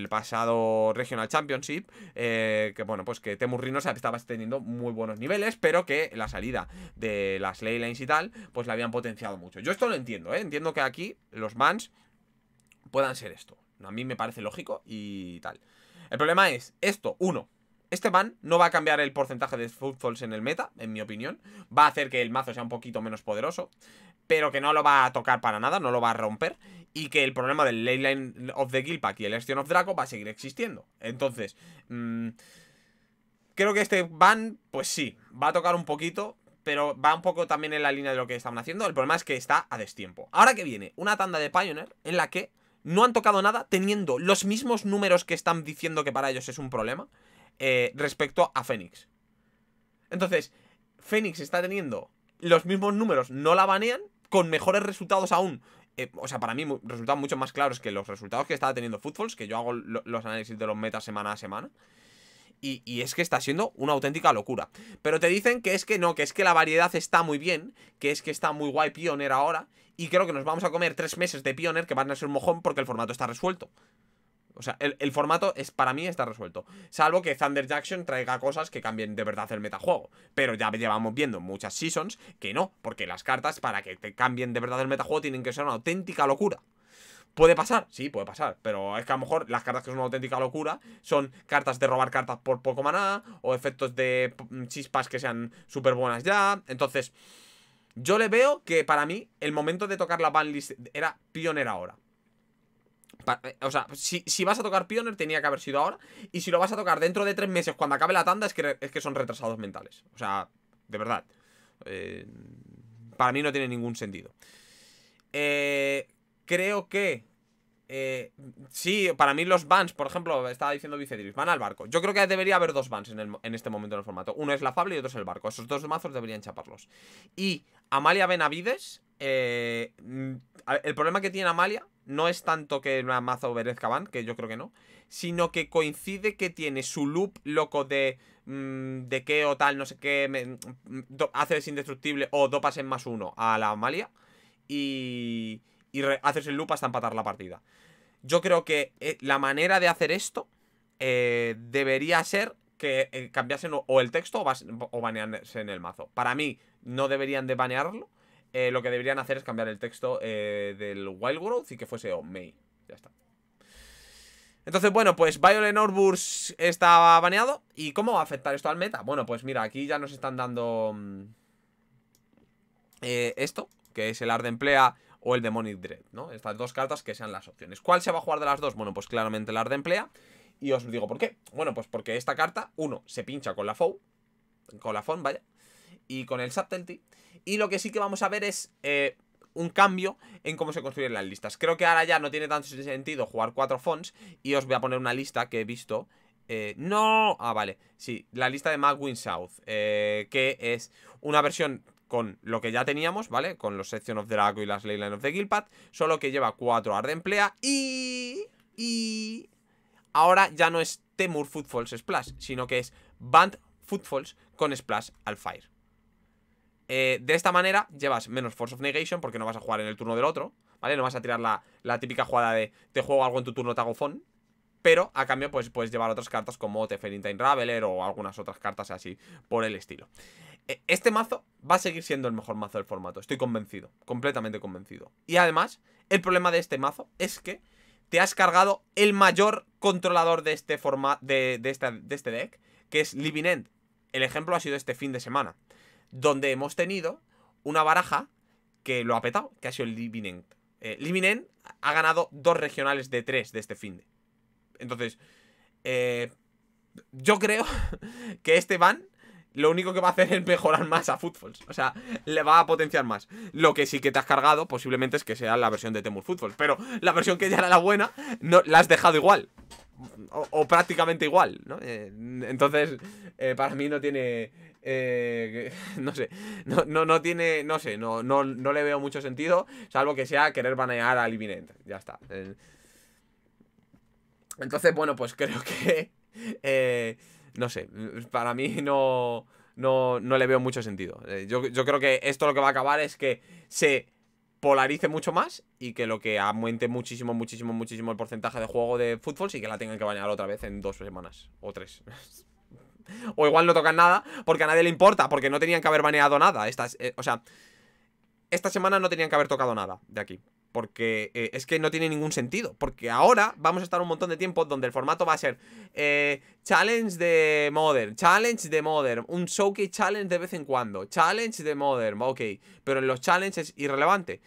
pasado Regional Championship, eh, que bueno, pues que Temur estaba teniendo muy buenos niveles, pero que la salida de las Leylines y tal, pues la habían potenciado mucho. Yo esto lo entiendo, ¿eh? entiendo que aquí los bans puedan ser esto. A mí me parece lógico y tal. El problema es esto, uno, este ban no va a cambiar el porcentaje de footfalls en el meta, en mi opinión. Va a hacer que el mazo sea un poquito menos poderoso pero que no lo va a tocar para nada, no lo va a romper, y que el problema del Leyline of the Gilpack y el Action of Draco va a seguir existiendo. Entonces, mm, creo que este ban, pues sí, va a tocar un poquito, pero va un poco también en la línea de lo que estaban haciendo. El problema es que está a destiempo. Ahora que viene una tanda de Pioneer en la que no han tocado nada teniendo los mismos números que están diciendo que para ellos es un problema eh, respecto a Fénix. Entonces, Fénix está teniendo los mismos números, no la banean con mejores resultados aún. Eh, o sea, para mí resultan mucho más claros que los resultados que estaba teniendo Footfalls que yo hago los análisis de los metas semana a semana. Y, y, es que está siendo una auténtica locura. Pero te dicen que es que no, que es que la variedad está muy bien, que es que está muy guay Pioneer ahora. Y creo que nos vamos a comer tres meses de Pioneer que van a ser un mojón porque el formato está resuelto. O sea, el, formato es para mí está resuelto. Salvo que Thunder Jackson traiga cosas que cambien de verdad el metajuego. Pero ya llevamos viendo muchas seasons que no, porque las cartas para que te cambien de verdad el metajuego tienen que ser una auténtica locura. ¿Puede pasar? Sí, puede pasar. Pero es que a lo mejor las cartas que son una auténtica locura son cartas de robar cartas por poco maná o efectos de mm, chispas que sean súper buenas ya. Entonces, yo le veo que para mí el momento de tocar la banlist era pionera ahora. Eh, o sea, si, vas a tocar Pioneer tenía que haber sido ahora. Y si lo vas a tocar dentro de tres meses cuando acabe la tanda es que, son retrasados mentales. O sea, de verdad. Eh, para mí no tiene ningún sentido. Eh, creo que eh, sí, para mí los bans, por ejemplo, estaba diciendo Vicedris, van al barco. Yo creo que debería haber dos bans en, este momento en el formato. Uno es la Fable y otro es el barco. Esos dos mazos deberían chaparlos. Y Amalia Benavides, eh, mm, el problema que tiene Amalia no es tanto que una mazo obedezca ban, que yo creo que no, sino que coincide que tiene su loop loco de mm, de qué o tal, no sé qué, mm, hace do, indestructible o dopas en más uno a la Amalia. Y y haces el loop hasta empatar la partida. Yo creo que eh, la manera de hacer esto eh, debería ser que eh, cambiasen o, el texto o, banearse en el mazo. Para mí, no deberían de banearlo. lo que deberían hacer es cambiar el texto del Wild Growth y que fuese o May. Ya está. Entonces, bueno, pues Violent Orburs está baneado. ¿Y cómo va a afectar esto al meta? Bueno, pues mira, aquí ya nos están dando... Mm, esto, que es el emplea o el Demonic Dread, ¿no? Estas dos cartas que sean las opciones. ¿Cuál se va a jugar de las dos? Bueno, pues claramente la de emplea. Y os digo por qué. Bueno, pues porque esta carta, uno, se pincha con la FOU, con la FON, vaya, y con el Subtlety. Y lo que sí que vamos a ver es eh, un cambio en cómo se construyen las listas. Creo que ahora ya no tiene tanto sentido jugar cuatro Fons. y os voy a poner una lista que he visto eh, no, ah, vale, sí, la lista de Magwin South, eh, que es una versión con lo que ya teníamos, ¿vale? Con los Section of Drago y las Leyline of the Guildpad, solo que lleva 4 Arde de emplea y... y... Ahora ya no es Temur Footfalls Splash, sino que es Band Footfalls con Splash al Fire. Eh, de esta manera llevas menos Force of Negation porque no vas a jugar en el turno del otro, ¿vale? No vas a tirar la, típica jugada de te juego algo en tu turno, te Pero a cambio pues puedes llevar otras cartas como Teferinta Raveler o algunas otras cartas así por el estilo. E, este mazo va a seguir siendo el mejor mazo del formato. Estoy convencido. Completamente convencido. Y además, el problema de este mazo es que te has cargado el mayor controlador de este, de, este deck, que es Living End. El ejemplo ha sido este fin de semana, donde hemos tenido una baraja que lo ha petado, que ha sido el Living End. Eh, Living End ha ganado dos regionales de tres de este fin de. Entonces, eh, yo creo (laughs) que este van lo único que va a hacer es mejorar más a Footfalls. O sea, le va a potenciar más. Lo que sí que te has cargado posiblemente es que sea la versión de Temur Footfalls. Pero la versión que ya era la buena, no, la has dejado igual. O, prácticamente igual, ¿no? Eh, entonces, eh, para mí eh, (laughs) no tiene... no sé, no, no, tiene, no sé, no, no, le veo mucho sentido, salvo que sea querer banear al Ivinent, ya está. entonces, bueno, pues creo que no sé, para mí no, no, le veo mucho sentido. Eh, yo, creo que esto lo que va a acabar es que se polarice mucho más y que lo que aumente muchísimo, muchísimo, muchísimo el porcentaje de juego de fútbol sí que la tengan que bañar otra vez en dos semanas o tres. (laughs) o igual no tocan nada porque a nadie le importa, porque no tenían que haber baneado nada. Estas, eh, o sea, esta semana no tenían que haber tocado nada de aquí porque eh, es que no tiene ningún sentido. Porque ahora vamos a estar un montón de tiempo donde el formato va a ser eh, challenge de Modern, challenge de Modern, un showcase challenge de vez en cuando, challenge de Modern, ok. Pero en los challenges es irrelevante.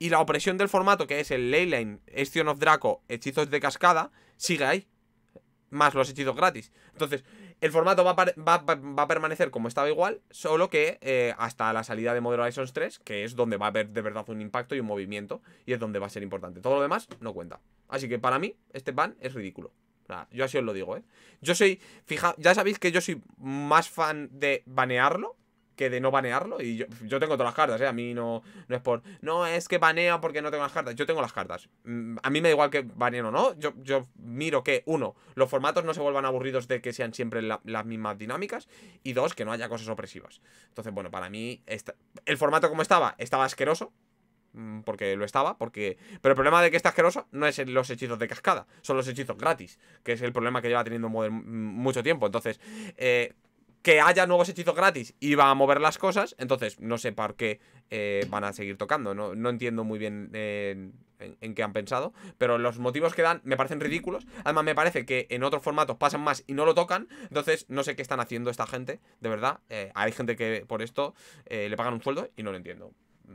Y la opresión del formato, que es el Leyline, Estion of Draco, hechizos de cascada, sigue ahí. Más los hechizos gratis. Entonces, el formato va a, permanecer como estaba igual, solo que eh, hasta la salida de Modern Horizons 3, que es donde va a haber de verdad un impacto y un movimiento, y es donde va a ser importante. Todo lo demás no cuenta. Así que para mí, este ban es ridículo. yo así os lo digo, ¿eh? Yo soy, fija, ya sabéis que yo soy más fan de banearlo que de no banearlo. Y yo, tengo todas las cartas, ¿eh? A mí no, es por... No, es que banea porque no tengo las cartas. Yo tengo las cartas. Mm, a mí me da igual que baneen o no. Yo, miro que, uno, los formatos no se vuelvan aburridos de que sean siempre las mismas dinámicas. Y dos, que no haya cosas opresivas. Entonces, bueno, para mí... el formato como estaba, estaba asqueroso mm, porque lo estaba, porque... Pero el problema de que está asqueroso no es los hechizos de cascada, son los hechizos gratis, que es el problema que lleva teniendo mm, mucho tiempo. Entonces, eh, que haya nuevos hechizos gratis y va a mover las cosas, entonces no sé por qué eh, van a seguir tocando. No, entiendo muy bien eh, en, qué han pensado, pero los motivos que dan me parecen ridículos. Además, me parece que en otros formatos pasan más y no lo tocan, entonces no sé qué están haciendo esta gente, de verdad. Eh, hay gente que por esto le pagan un sueldo y no lo entiendo.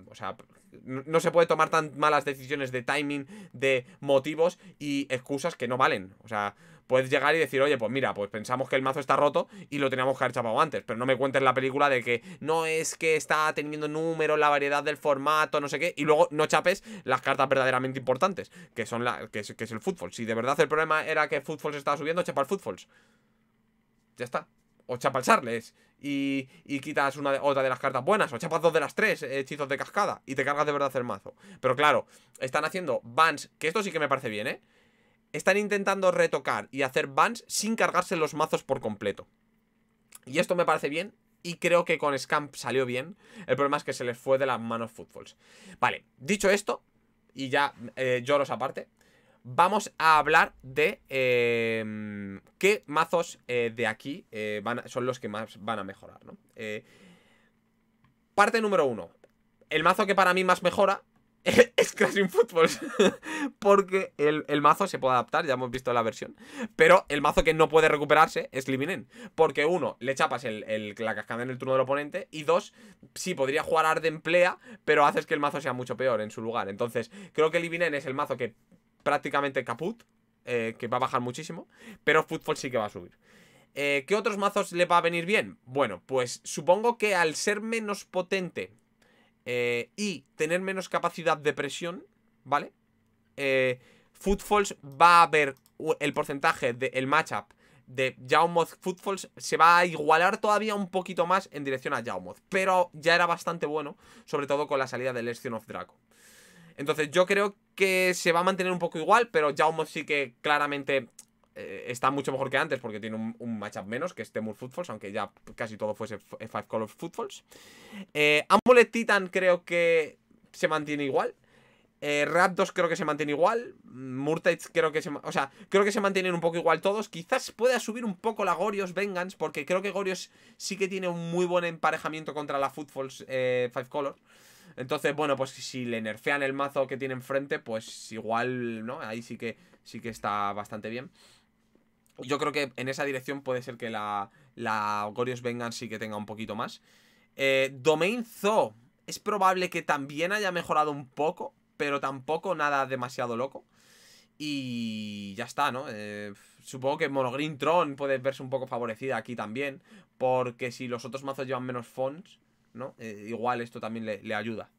O sea, no se puede tomar tan malas decisiones de timing, de motivos y excusas que no valen. O sea, puedes llegar y decir, oye, pues mira, pues pensamos que el mazo está roto y lo teníamos que haber chapado antes. Pero no me cuentes la película de que no es que está teniendo números, la variedad del formato, no sé qué, y luego no chapes las cartas verdaderamente importantes, que son la, que es, el fútbol. Si de verdad el problema era que el fútbol se estaba subiendo, chapa el fútbol. Ya está. O chapa el Charles. Y, y, quitas una de, otra de las cartas buenas, o chapas dos de las tres eh, hechizos de cascada, y te cargas de verdad el mazo. Pero claro, están haciendo bans, que esto sí que me parece bien, ¿eh? están intentando retocar y hacer bans sin cargarse los mazos por completo. Y esto me parece bien. Y creo que con Scamp salió bien. El problema es que se les fue de las manos Footfalls. Vale, dicho esto, y ya eh, lloros aparte, vamos a hablar de em, qué mazos eh, de aquí eh, son los que más van a mejorar. parte número uno. El mazo que para mí más mejora (laughs) es un Football. (laughs) Porque el, mazo se puede adaptar, ya hemos visto la versión. Pero el mazo que no puede recuperarse es Liminen. Porque uno, le chapas el, la cascada en el turno del oponente. Y dos, sí, podría jugar Arden Plea, pero haces que el mazo sea mucho peor en su lugar. Entonces, creo que Liminen es el mazo que prácticamente caput. Eh, que va a bajar muchísimo. Pero futbol sí que va a subir. Eh, ¿Qué otros mazos le va a venir bien? Bueno, pues supongo que al ser menos potente eh, y tener menos capacidad de presión, ¿vale? Eh, footfalls va a ver el porcentaje del matchup de Jaumoth Footfalls se va a igualar todavía un poquito más en dirección a Jaumoth, pero ya era bastante bueno, sobre todo con la salida del Legion of Draco. Entonces yo creo que se va a mantener un poco igual, pero Jaumoth sí que claramente eh, está mucho mejor que antes porque tiene un, matchup menos, que este Temur Footfalls, aunque ya casi todo fuese eh, Five Color Footfalls. Eh, Amulet Titan creo que se mantiene igual. Eh, creo que se mantiene igual. Murtates creo que se... O sea, creo que se mantienen un poco igual todos. Quizás pueda subir un poco la Gorios Vengeance, porque creo que Gorios sí que tiene un muy buen emparejamiento contra la Footfalls Five Color. Entonces, bueno, pues si le nerfean el mazo que tiene enfrente, pues igual, ¿no? Ahí sí que, sí que está bastante bien. Yo creo que en esa dirección puede ser que la, la Gorios Vengan sí que tenga un poquito más. Eh, Domain Zoo es probable que también haya mejorado un poco, pero tampoco nada demasiado loco. Y ya está, ¿no? Eh, supongo que Monogreen Tron puede verse un poco favorecida aquí también, porque si los otros mazos llevan menos fonts, ¿no? Eh, igual esto también le, ayuda.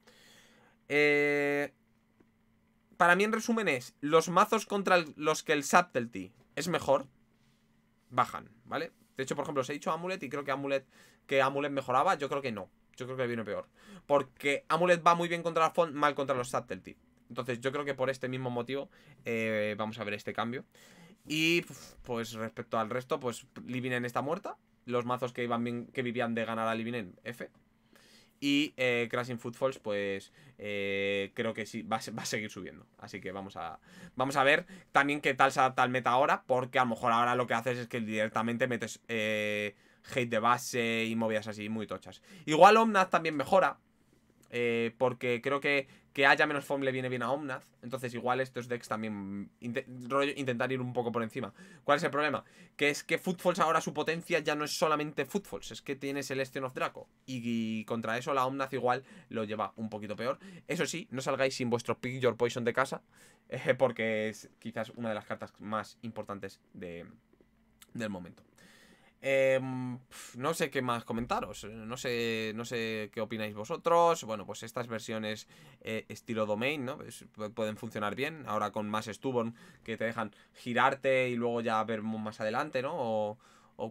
Eh, para mí, en resumen, es los mazos contra los que el Subtlety es mejor, bajan, ¿vale? De hecho, por ejemplo, os he dicho Amulet y creo que Amulet, que Amulet mejoraba. Yo creo que no. Yo creo que viene peor. Porque Amulet va muy bien contra la Font, mal contra los Satellite. Entonces, yo creo que por este mismo motivo eh, vamos a ver este cambio. Y pues respecto al resto, pues Livinen está muerta. Los mazos que iban bien, que vivían de ganar a Livinen, F. Y eh, Crashing Footfalls, pues eh, creo que sí, va, a seguir subiendo. Así que vamos a, vamos a ver también qué tal se adapta el meta ahora, porque a lo mejor ahora lo que haces es que directamente metes eh, hate de base y movidas así muy tochas. Igual Omnath también mejora, porque creo que que haya menos form le viene bien a Omnath. Entonces, igual estos decks también mm, intentar ir un poco por encima. ¿Cuál es el problema? Que es que Footfalls ahora su potencia ya no es solamente Footfalls, es que tiene Celestion of Draco. Y, contra eso la Omnath igual lo lleva un poquito peor. Eso sí, no salgáis sin vuestro Pick Your Poison de casa, (laughs) eh, porque es quizás una de las cartas más importantes del momento. Em, no sé qué más comentaros. Eh, no sé, no sé qué opináis vosotros. Bueno, pues estas versiones eh, estilo domain, ¿no? pueden funcionar bien. Ahora con más Stubborn que te dejan girarte y luego ya ver más adelante, ¿no? O,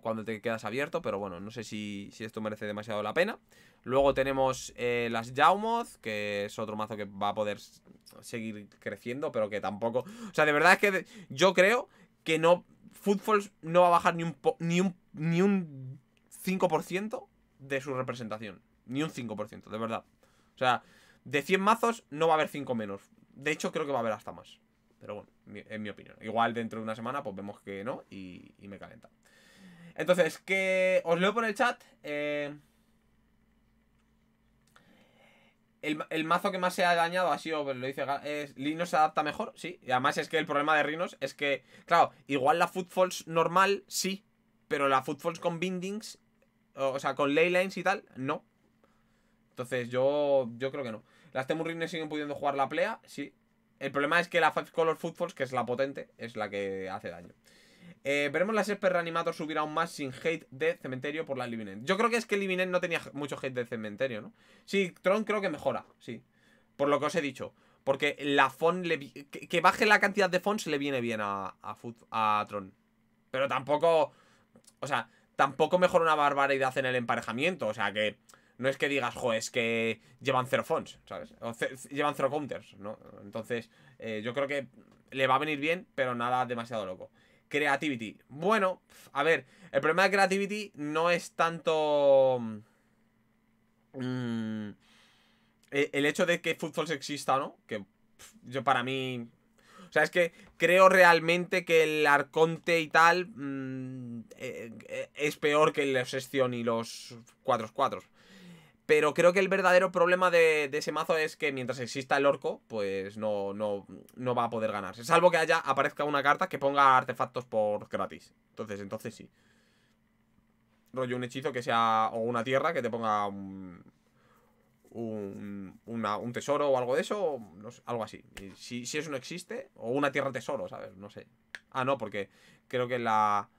cuando te quedas abierto. Pero bueno, no sé si, esto merece demasiado la pena. Luego tenemos eh, las Jaumoth, que es otro mazo que va a poder seguir creciendo, pero que tampoco. O sea, de verdad es que yo creo que no Footfalls no va a bajar ni un, ni un, ni un 5% de su representación. Ni un 5%, de verdad. O sea, de 100 mazos no va a haber 5 menos. De hecho, creo que va a haber hasta más. Pero bueno, en mi opinión. Igual dentro de una semana, pues vemos que no y, me calenta. Entonces, que os leo por el chat. Eh, El, mazo que más se ha dañado ha sido, lo dice, es, Linus se adapta mejor, sí. Y además es que el problema de Rhinos es que, claro, igual la Footfalls normal, sí. Pero la Footfalls con Bindings, o, sea, con lines y tal, no. Entonces yo, yo creo que no. Las Temur Rhinos siguen pudiendo jugar la plea, sí. El problema es que la Five Color Footfalls, que es la potente, es la que hace daño. Eh, veremos las Esper Reanimator subir aún más sin hate de Cementerio por la Living Yo creo que es que Living no tenía mucho hate de Cementerio, ¿no? Sí, Tron creo que mejora, sí. Por lo que os he dicho. Porque la font le que, baje la cantidad de fonts le viene bien a, Tron. Pero tampoco... O sea, tampoco mejora una barbaridad en el emparejamiento. O sea que... No es que digas, jo, es que llevan cero fonts, ¿sabes? O llevan cero counters, ¿no? Entonces, eh, yo creo que le va a venir bien, pero nada demasiado loco. Creativity. Bueno, a ver, el problema de Creativity no es tanto... Mm, e-, el hecho de que Footfalls exista, ¿no? Que yo para mí... O sea, es que creo realmente que el Arconte y tal mm, e-, e-, es peor que el obsesión y los 4-4. Pero creo que el verdadero problema de, ese mazo es que mientras exista el orco, pues no, va a poder ganarse. Salvo que haya, aparezca una carta que ponga artefactos por gratis. Entonces, entonces sí. Rollo un hechizo que sea. O una tierra que te ponga un. Un, un tesoro o algo de eso. algo así. Si, si eso no existe. O una tierra tesoro, ¿sabes? No sé. Ah, no, porque creo que la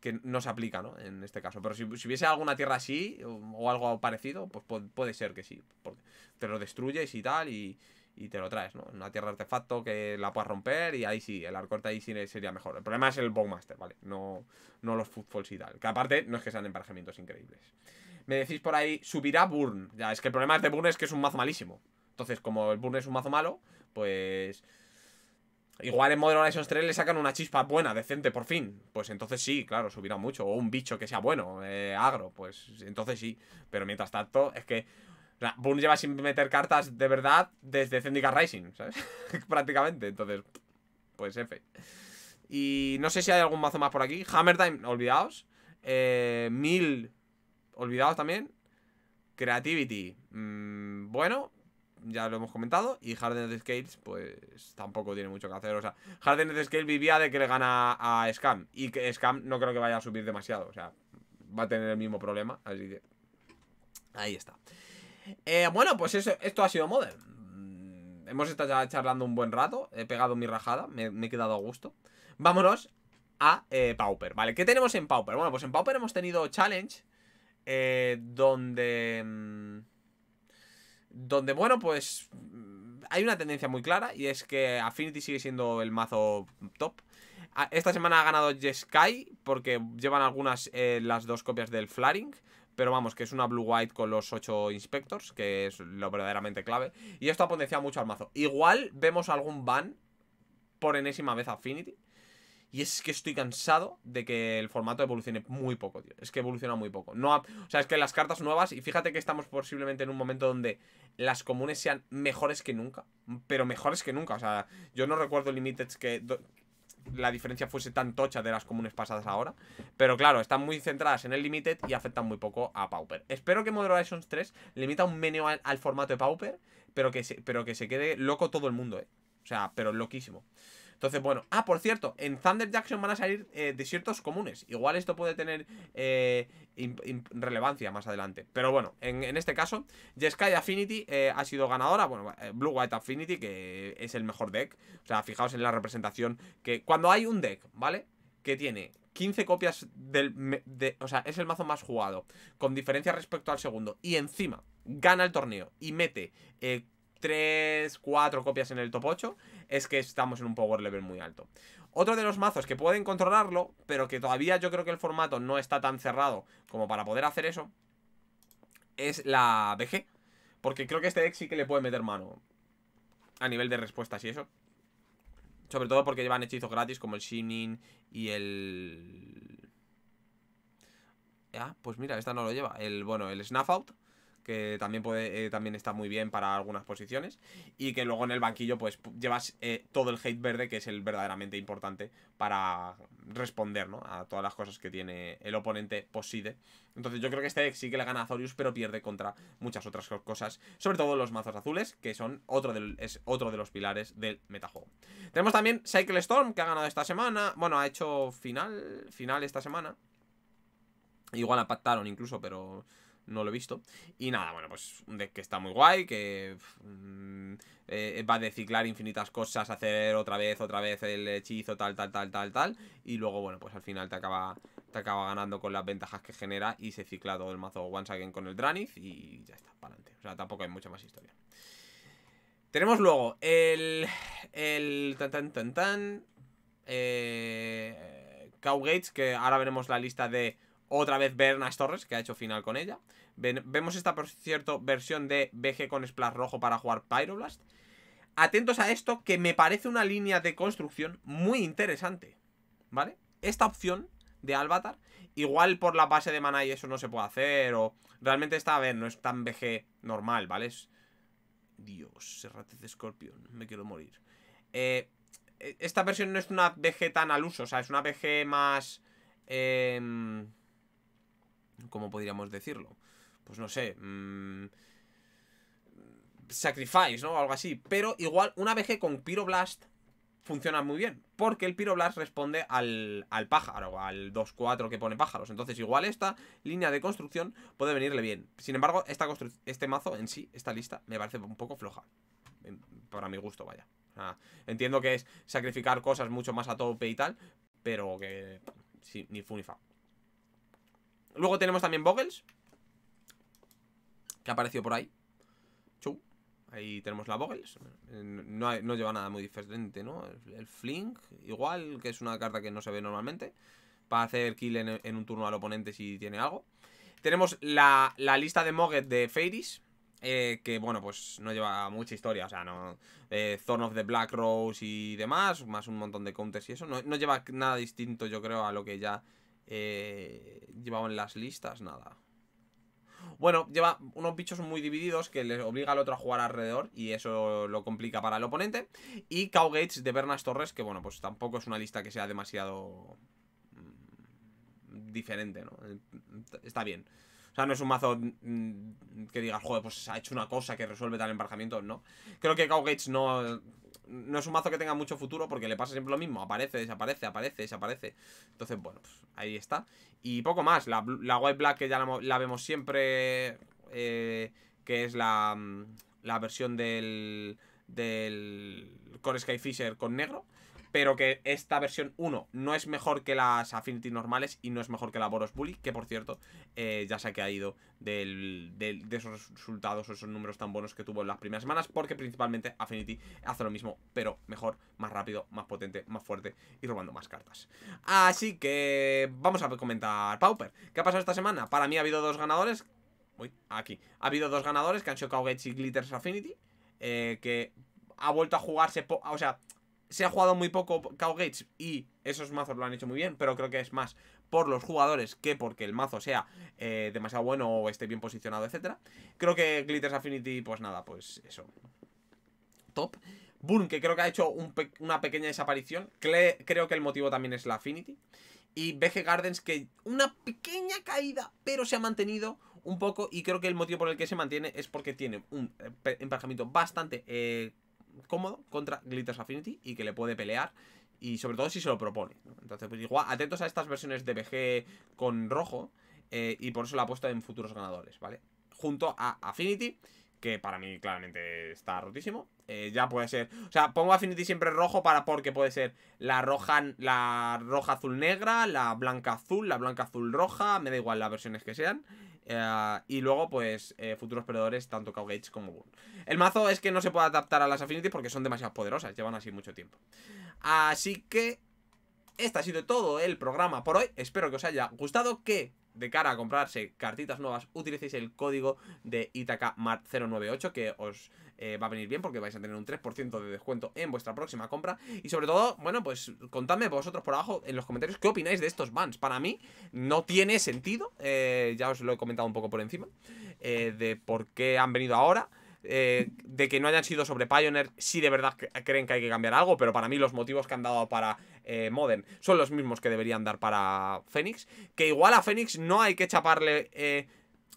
que no se aplica, ¿no? En este caso. Pero si, hubiese alguna tierra así o, algo parecido, pues puede, ser que sí. Porque te lo destruyes y tal y, y te lo traes, ¿no? Una tierra artefacto que la puedas romper y ahí sí, el arcorte ahí sí sería mejor. El problema es el Bowmaster, ¿vale? No, no los Footfalls y tal. Que aparte no es que sean emparejamientos increíbles. Me decís por ahí, subirá Burn. Ya, es que el problema de Burn es que es un mazo malísimo. Entonces, como el Burn es un mazo malo, pues Igual en Modern Horizons 3 le sacan una chispa buena, decente, por fin. Pues entonces sí, claro, subirá mucho. O un bicho que sea bueno, eh, agro, pues entonces sí. Pero mientras tanto, es que... O lleva sin meter cartas de verdad desde Zendikar Rising, ¿sabes? (laughs) Prácticamente, entonces... Pues F. Y no sé si hay algún mazo más por aquí. Hammer Time, olvidaos. Eh, Mil, olvidaos también. Creativity, mm, bueno, ya lo hemos comentado. Y Harden Scales, pues tampoco tiene mucho que hacer. O sea, Harden Scales vivía de que le gana a Scam. Y que Scam no creo que vaya a subir demasiado. O sea, va a tener el mismo problema. Así que. Ahí está. Eh, bueno, pues eso, esto ha sido Modern. Mm, hemos estado ya charlando un buen rato. He pegado mi rajada. Me, he quedado a gusto. Vámonos a eh, Pauper. Vale, ¿qué tenemos en Pauper? Bueno, pues en Pauper hemos tenido Challenge. Eh, donde. Mm, donde, bueno, pues mm, hay una tendencia muy clara y es que Affinity sigue siendo el mazo top. Ah, esta semana ha ganado Jeskai porque llevan algunas, eh, las dos copias del Flaring. Pero vamos, que es una Blue White con los 8 Inspectors, que es lo verdaderamente clave. Y esto ha potenciado mucho al mazo. Igual vemos algún ban por enésima vez Affinity. Y es que estoy cansado de que el formato evolucione muy poco, tío. Es que evoluciona muy poco. No o sea, es que las cartas nuevas, y fíjate que estamos posiblemente en un momento donde las comunes sean mejores que nunca. Pero mejores que nunca. O sea, yo no recuerdo Limited que la diferencia fuese tan tocha de las comunes pasadas ahora. Pero claro, están muy centradas en el Limited y afectan muy poco a Pauper. Espero que Modern 3 limita un menú al, formato de Pauper, pero que, se, pero que se quede loco todo el mundo, ¿eh? O sea, pero loquísimo. Entonces, bueno. Ah, por cierto, en Thunder Jackson van a salir eh, desiertos comunes. Igual esto puede tener eh, relevancia más adelante. Pero bueno, en, este caso, Jeskai Affinity eh, ha sido ganadora. Bueno, Blue White Affinity, que es el mejor deck. O sea, fijaos en la representación que cuando hay un deck, ¿vale? Que tiene 15 copias del... o sea, es el mazo más jugado, con diferencia respecto al segundo. Y encima, gana el torneo y mete 3, 4 copias en el top 8, es que estamos en un power level muy alto. Otro de los mazos que pueden controlarlo, pero que todavía yo creo que el formato no está tan cerrado como para poder hacer eso, es la BG. Porque creo que este deck sí que le puede meter mano a nivel de respuestas y eso. Sobre todo porque llevan hechizos gratis como el Shinin y el... Ah, pues mira, esta no lo lleva. El, bueno, el Snuff Out que también, puede, eh, también está muy bien para algunas posiciones, y que luego en el banquillo pues llevas eh, todo el hate verde, que es el verdaderamente importante para responder ¿no? a todas las cosas que tiene el oponente Poside. Entonces yo creo que este sí que le gana a Zorius, pero pierde contra muchas otras cosas, sobre todo los mazos azules, que son otro es otro de los pilares del metajuego. Tenemos también Cycle Storm, que ha ganado esta semana, bueno, ha hecho final, final esta semana. Igual pactaron incluso, pero no lo he visto. Y nada, bueno, pues un que está muy guay, que mm, eh, eh, va a deciclar infinitas cosas, hacer otra vez, otra vez el hechizo, tal, tal, tal, tal, tal. Y luego, bueno, pues al final te acaba, te acaba ganando con las ventajas que genera y se cicla todo el mazo once again con el Dranith y ya está, para adelante. O sea, tampoco hay mucha más historia. Tenemos luego el... El... Tan, tan, tan, tan... Eh... Cowgates, que ahora veremos la lista de otra vez Bernas Torres, que ha hecho final con ella. vemos esta, por cierto, versión de BG con Splash Rojo para jugar Pyroblast. Atentos a esto, que me parece una línea de construcción muy interesante. ¿Vale? Esta opción de Alvatar, igual por la base de mana y eso no se puede hacer, o... Realmente esta, a ver, no es tan BG normal, ¿vale? Dios, Serratez de Scorpion, me quiero morir. Eh, e, esta versión no es una BG tan al uso, o sea, es una BG más... Eh, ¿Cómo podríamos decirlo? Pues no sé. Mm, sacrifice, ¿no? Algo así. Pero igual, una BG con Pyroblast funciona muy bien. Porque el Pyroblast responde al, pájaro, al 2-4 que pone pájaros. Entonces, igual esta línea de construcción puede venirle bien. Sin embargo, este mazo en sí, esta lista, me parece un poco floja. Para mi gusto, vaya. entiendo que es sacrificar cosas mucho más a tope y tal. Pero que... Sí, ni fa Luego tenemos también Boggles. Que ha aparecido por ahí. Chu. Ahí tenemos la Boggles. Eh, no, lleva nada muy diferente, ¿no? El, Flink, igual, que es una carta que no se ve normalmente. Para hacer kill en, un turno al oponente si tiene algo. Tenemos la, lista de Mogget de Fairies. Eh, que bueno, pues no lleva mucha historia, o sea, no. Eh, Thorn of the Black Rose y demás, más un montón de counters y eso. No, no lleva nada distinto, yo creo, a lo que ya eh, llevaba en las listas, nada. Bueno, lleva unos bichos muy divididos que les obliga al otro a jugar alrededor y eso lo complica para el oponente. Y Gates de Bernas Torres, que bueno, pues tampoco es una lista que sea demasiado mm, diferente, ¿no? Eh, está bien. O sea, no es un mazo mm, que diga, joder, pues ha hecho una cosa que resuelve tal embarcamiento, no. Creo que Gates no no es un mazo que tenga mucho futuro porque le pasa siempre lo mismo. Aparece, desaparece, aparece, desaparece. Entonces, bueno, pues ahí está. Y poco más. La, White Black que ya la, vemos siempre, eh, que es la, mm, la versión del, del Core Sky con negro pero que esta versión 1 no es mejor que las Affinity normales y no es mejor que la Boros Bully, que por cierto ya eh, ya se ha ido de esos resultados, o esos números tan buenos que tuvo en las primeras semanas, porque principalmente Affinity hace lo mismo, pero mejor, más rápido, más potente, más fuerte y robando más cartas. Así que vamos a comentar Pauper. ¿Qué ha pasado esta semana? Para mí ha habido dos ganadores. Uy, aquí. Ha habido dos ganadores que han sido y Glitters Affinity. Eh, que ha vuelto a jugarse, o sea, se ha jugado muy poco Cow Gates y esos mazos lo han hecho muy bien, pero creo que es más por los jugadores que porque el mazo sea eh, demasiado bueno o esté bien posicionado, etc. Creo que Glitters Affinity, pues nada, pues eso. Top. Burn, que creo que ha hecho una pequeña desaparición. creo que el motivo también es la Affinity. Y BG Gardens, que una pequeña caída, pero se ha mantenido un poco. Y creo que el motivo por el que se mantiene es porque tiene un eh, emparejamiento bastante eh, cómodo contra Glitters Affinity y que le puede pelear y sobre todo si se lo propone. Entonces, pues igual, atentos a estas versiones de BG con rojo eh, y por eso la apuesta en futuros ganadores, ¿vale? Junto a Affinity, que para mí claramente está rotísimo. Eh, ya puede ser, o sea, pongo Affinity siempre rojo para porque puede ser la roja, la roja azul negra, la blanca azul, la blanca azul roja, me da igual las versiones que sean. Ah, y luego, pues, eh, futuros perdedores, tanto Cowgates como El mazo es que no se puede adaptar a las Affinities porque son demasiado poderosas, llevan así mucho tiempo. Así que, este ha sido todo el programa por hoy. Espero que os haya gustado, que de cara a comprarse cartitas nuevas, utilicéis el código de ItakaMart098 que os eh, va a venir bien porque vais a tener un 3% de descuento en vuestra próxima compra. Y sobre todo, bueno, pues contadme vosotros por abajo en los comentarios qué opináis de estos bans. Para mí no tiene sentido, eh, ya os lo he comentado un poco por encima, eh, de por qué han venido ahora. Eh, de que no hayan sido sobre Pioneer, si de verdad creen que hay que cambiar algo, pero para mí los motivos que han dado para eh, Modern son los mismos que deberían dar para Fénix, que igual a Fénix no hay que chaparle... Eh,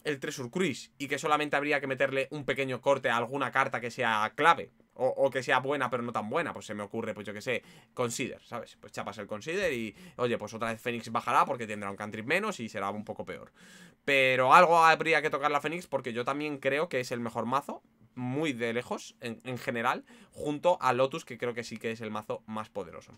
el Treasure Cruise y que solamente habría que meterle un pequeño corte a alguna carta que sea clave o, que sea buena pero no tan buena, pues se me ocurre, pues yo que sé, Consider, ¿sabes? Pues chapas el Consider y, oye, pues otra vez Fénix bajará porque tendrá un cantrip menos y será un poco peor. Pero algo habría que tocar la Fénix porque yo también creo que es el mejor mazo muy de lejos, en, general, junto a Lotus, que creo que sí que es el mazo más poderoso.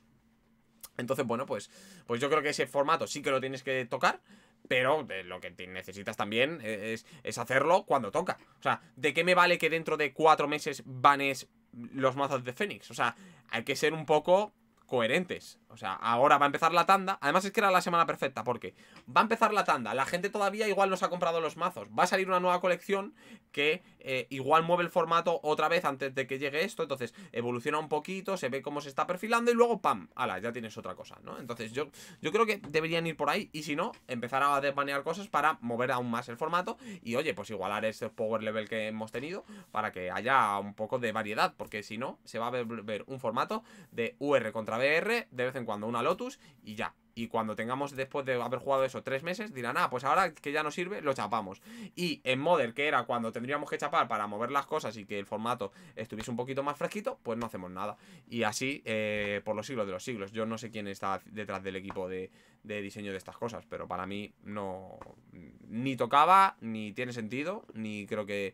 Entonces, bueno, pues, pues yo creo que ese formato sí que lo tienes que tocar. Pero lo que necesitas también e, es, hacerlo cuando toca. O sea, ¿de qué me vale que dentro de cuatro meses vanes los mazos de Fénix? O sea, hay que ser un poco coherentes. O sea, ahora va a empezar la tanda. Además es que era la semana perfecta porque va a empezar la tanda. La gente todavía igual nos ha comprado los mazos. Va a salir una nueva colección que eh, igual mueve el formato otra vez antes de que llegue esto. Entonces evoluciona un poquito, se ve cómo se está perfilando y luego ¡pam! ¡Hala! Ya tienes otra cosa, ¿no? Entonces yo, yo creo que deberían ir por ahí y si no, empezar a desbanear cosas para mover aún más el formato y oye, pues igualar ese power level que hemos tenido para que haya un poco de variedad porque si no, se va a ver un formato de UR contra de vez en cuando una Lotus y ya. Y cuando tengamos, después de haber jugado eso tres meses, dirán, ah, pues ahora que ya no sirve, lo chapamos. Y en model que era cuando tendríamos que chapar para mover las cosas y que el formato estuviese un poquito más fresquito, pues no hacemos nada. Y así, eh, por los siglos de los siglos. Yo no sé quién está detrás del equipo de, diseño de estas cosas, pero para mí no... Ni tocaba, ni tiene sentido, ni creo que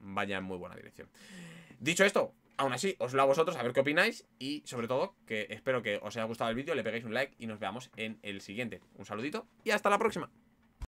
vaya en muy buena dirección. Dicho esto, Aún así, os lo a vosotros, a ver qué opináis y sobre todo que espero que os haya gustado el vídeo, le pegáis un like y nos veamos en el siguiente. Un saludito y hasta la próxima.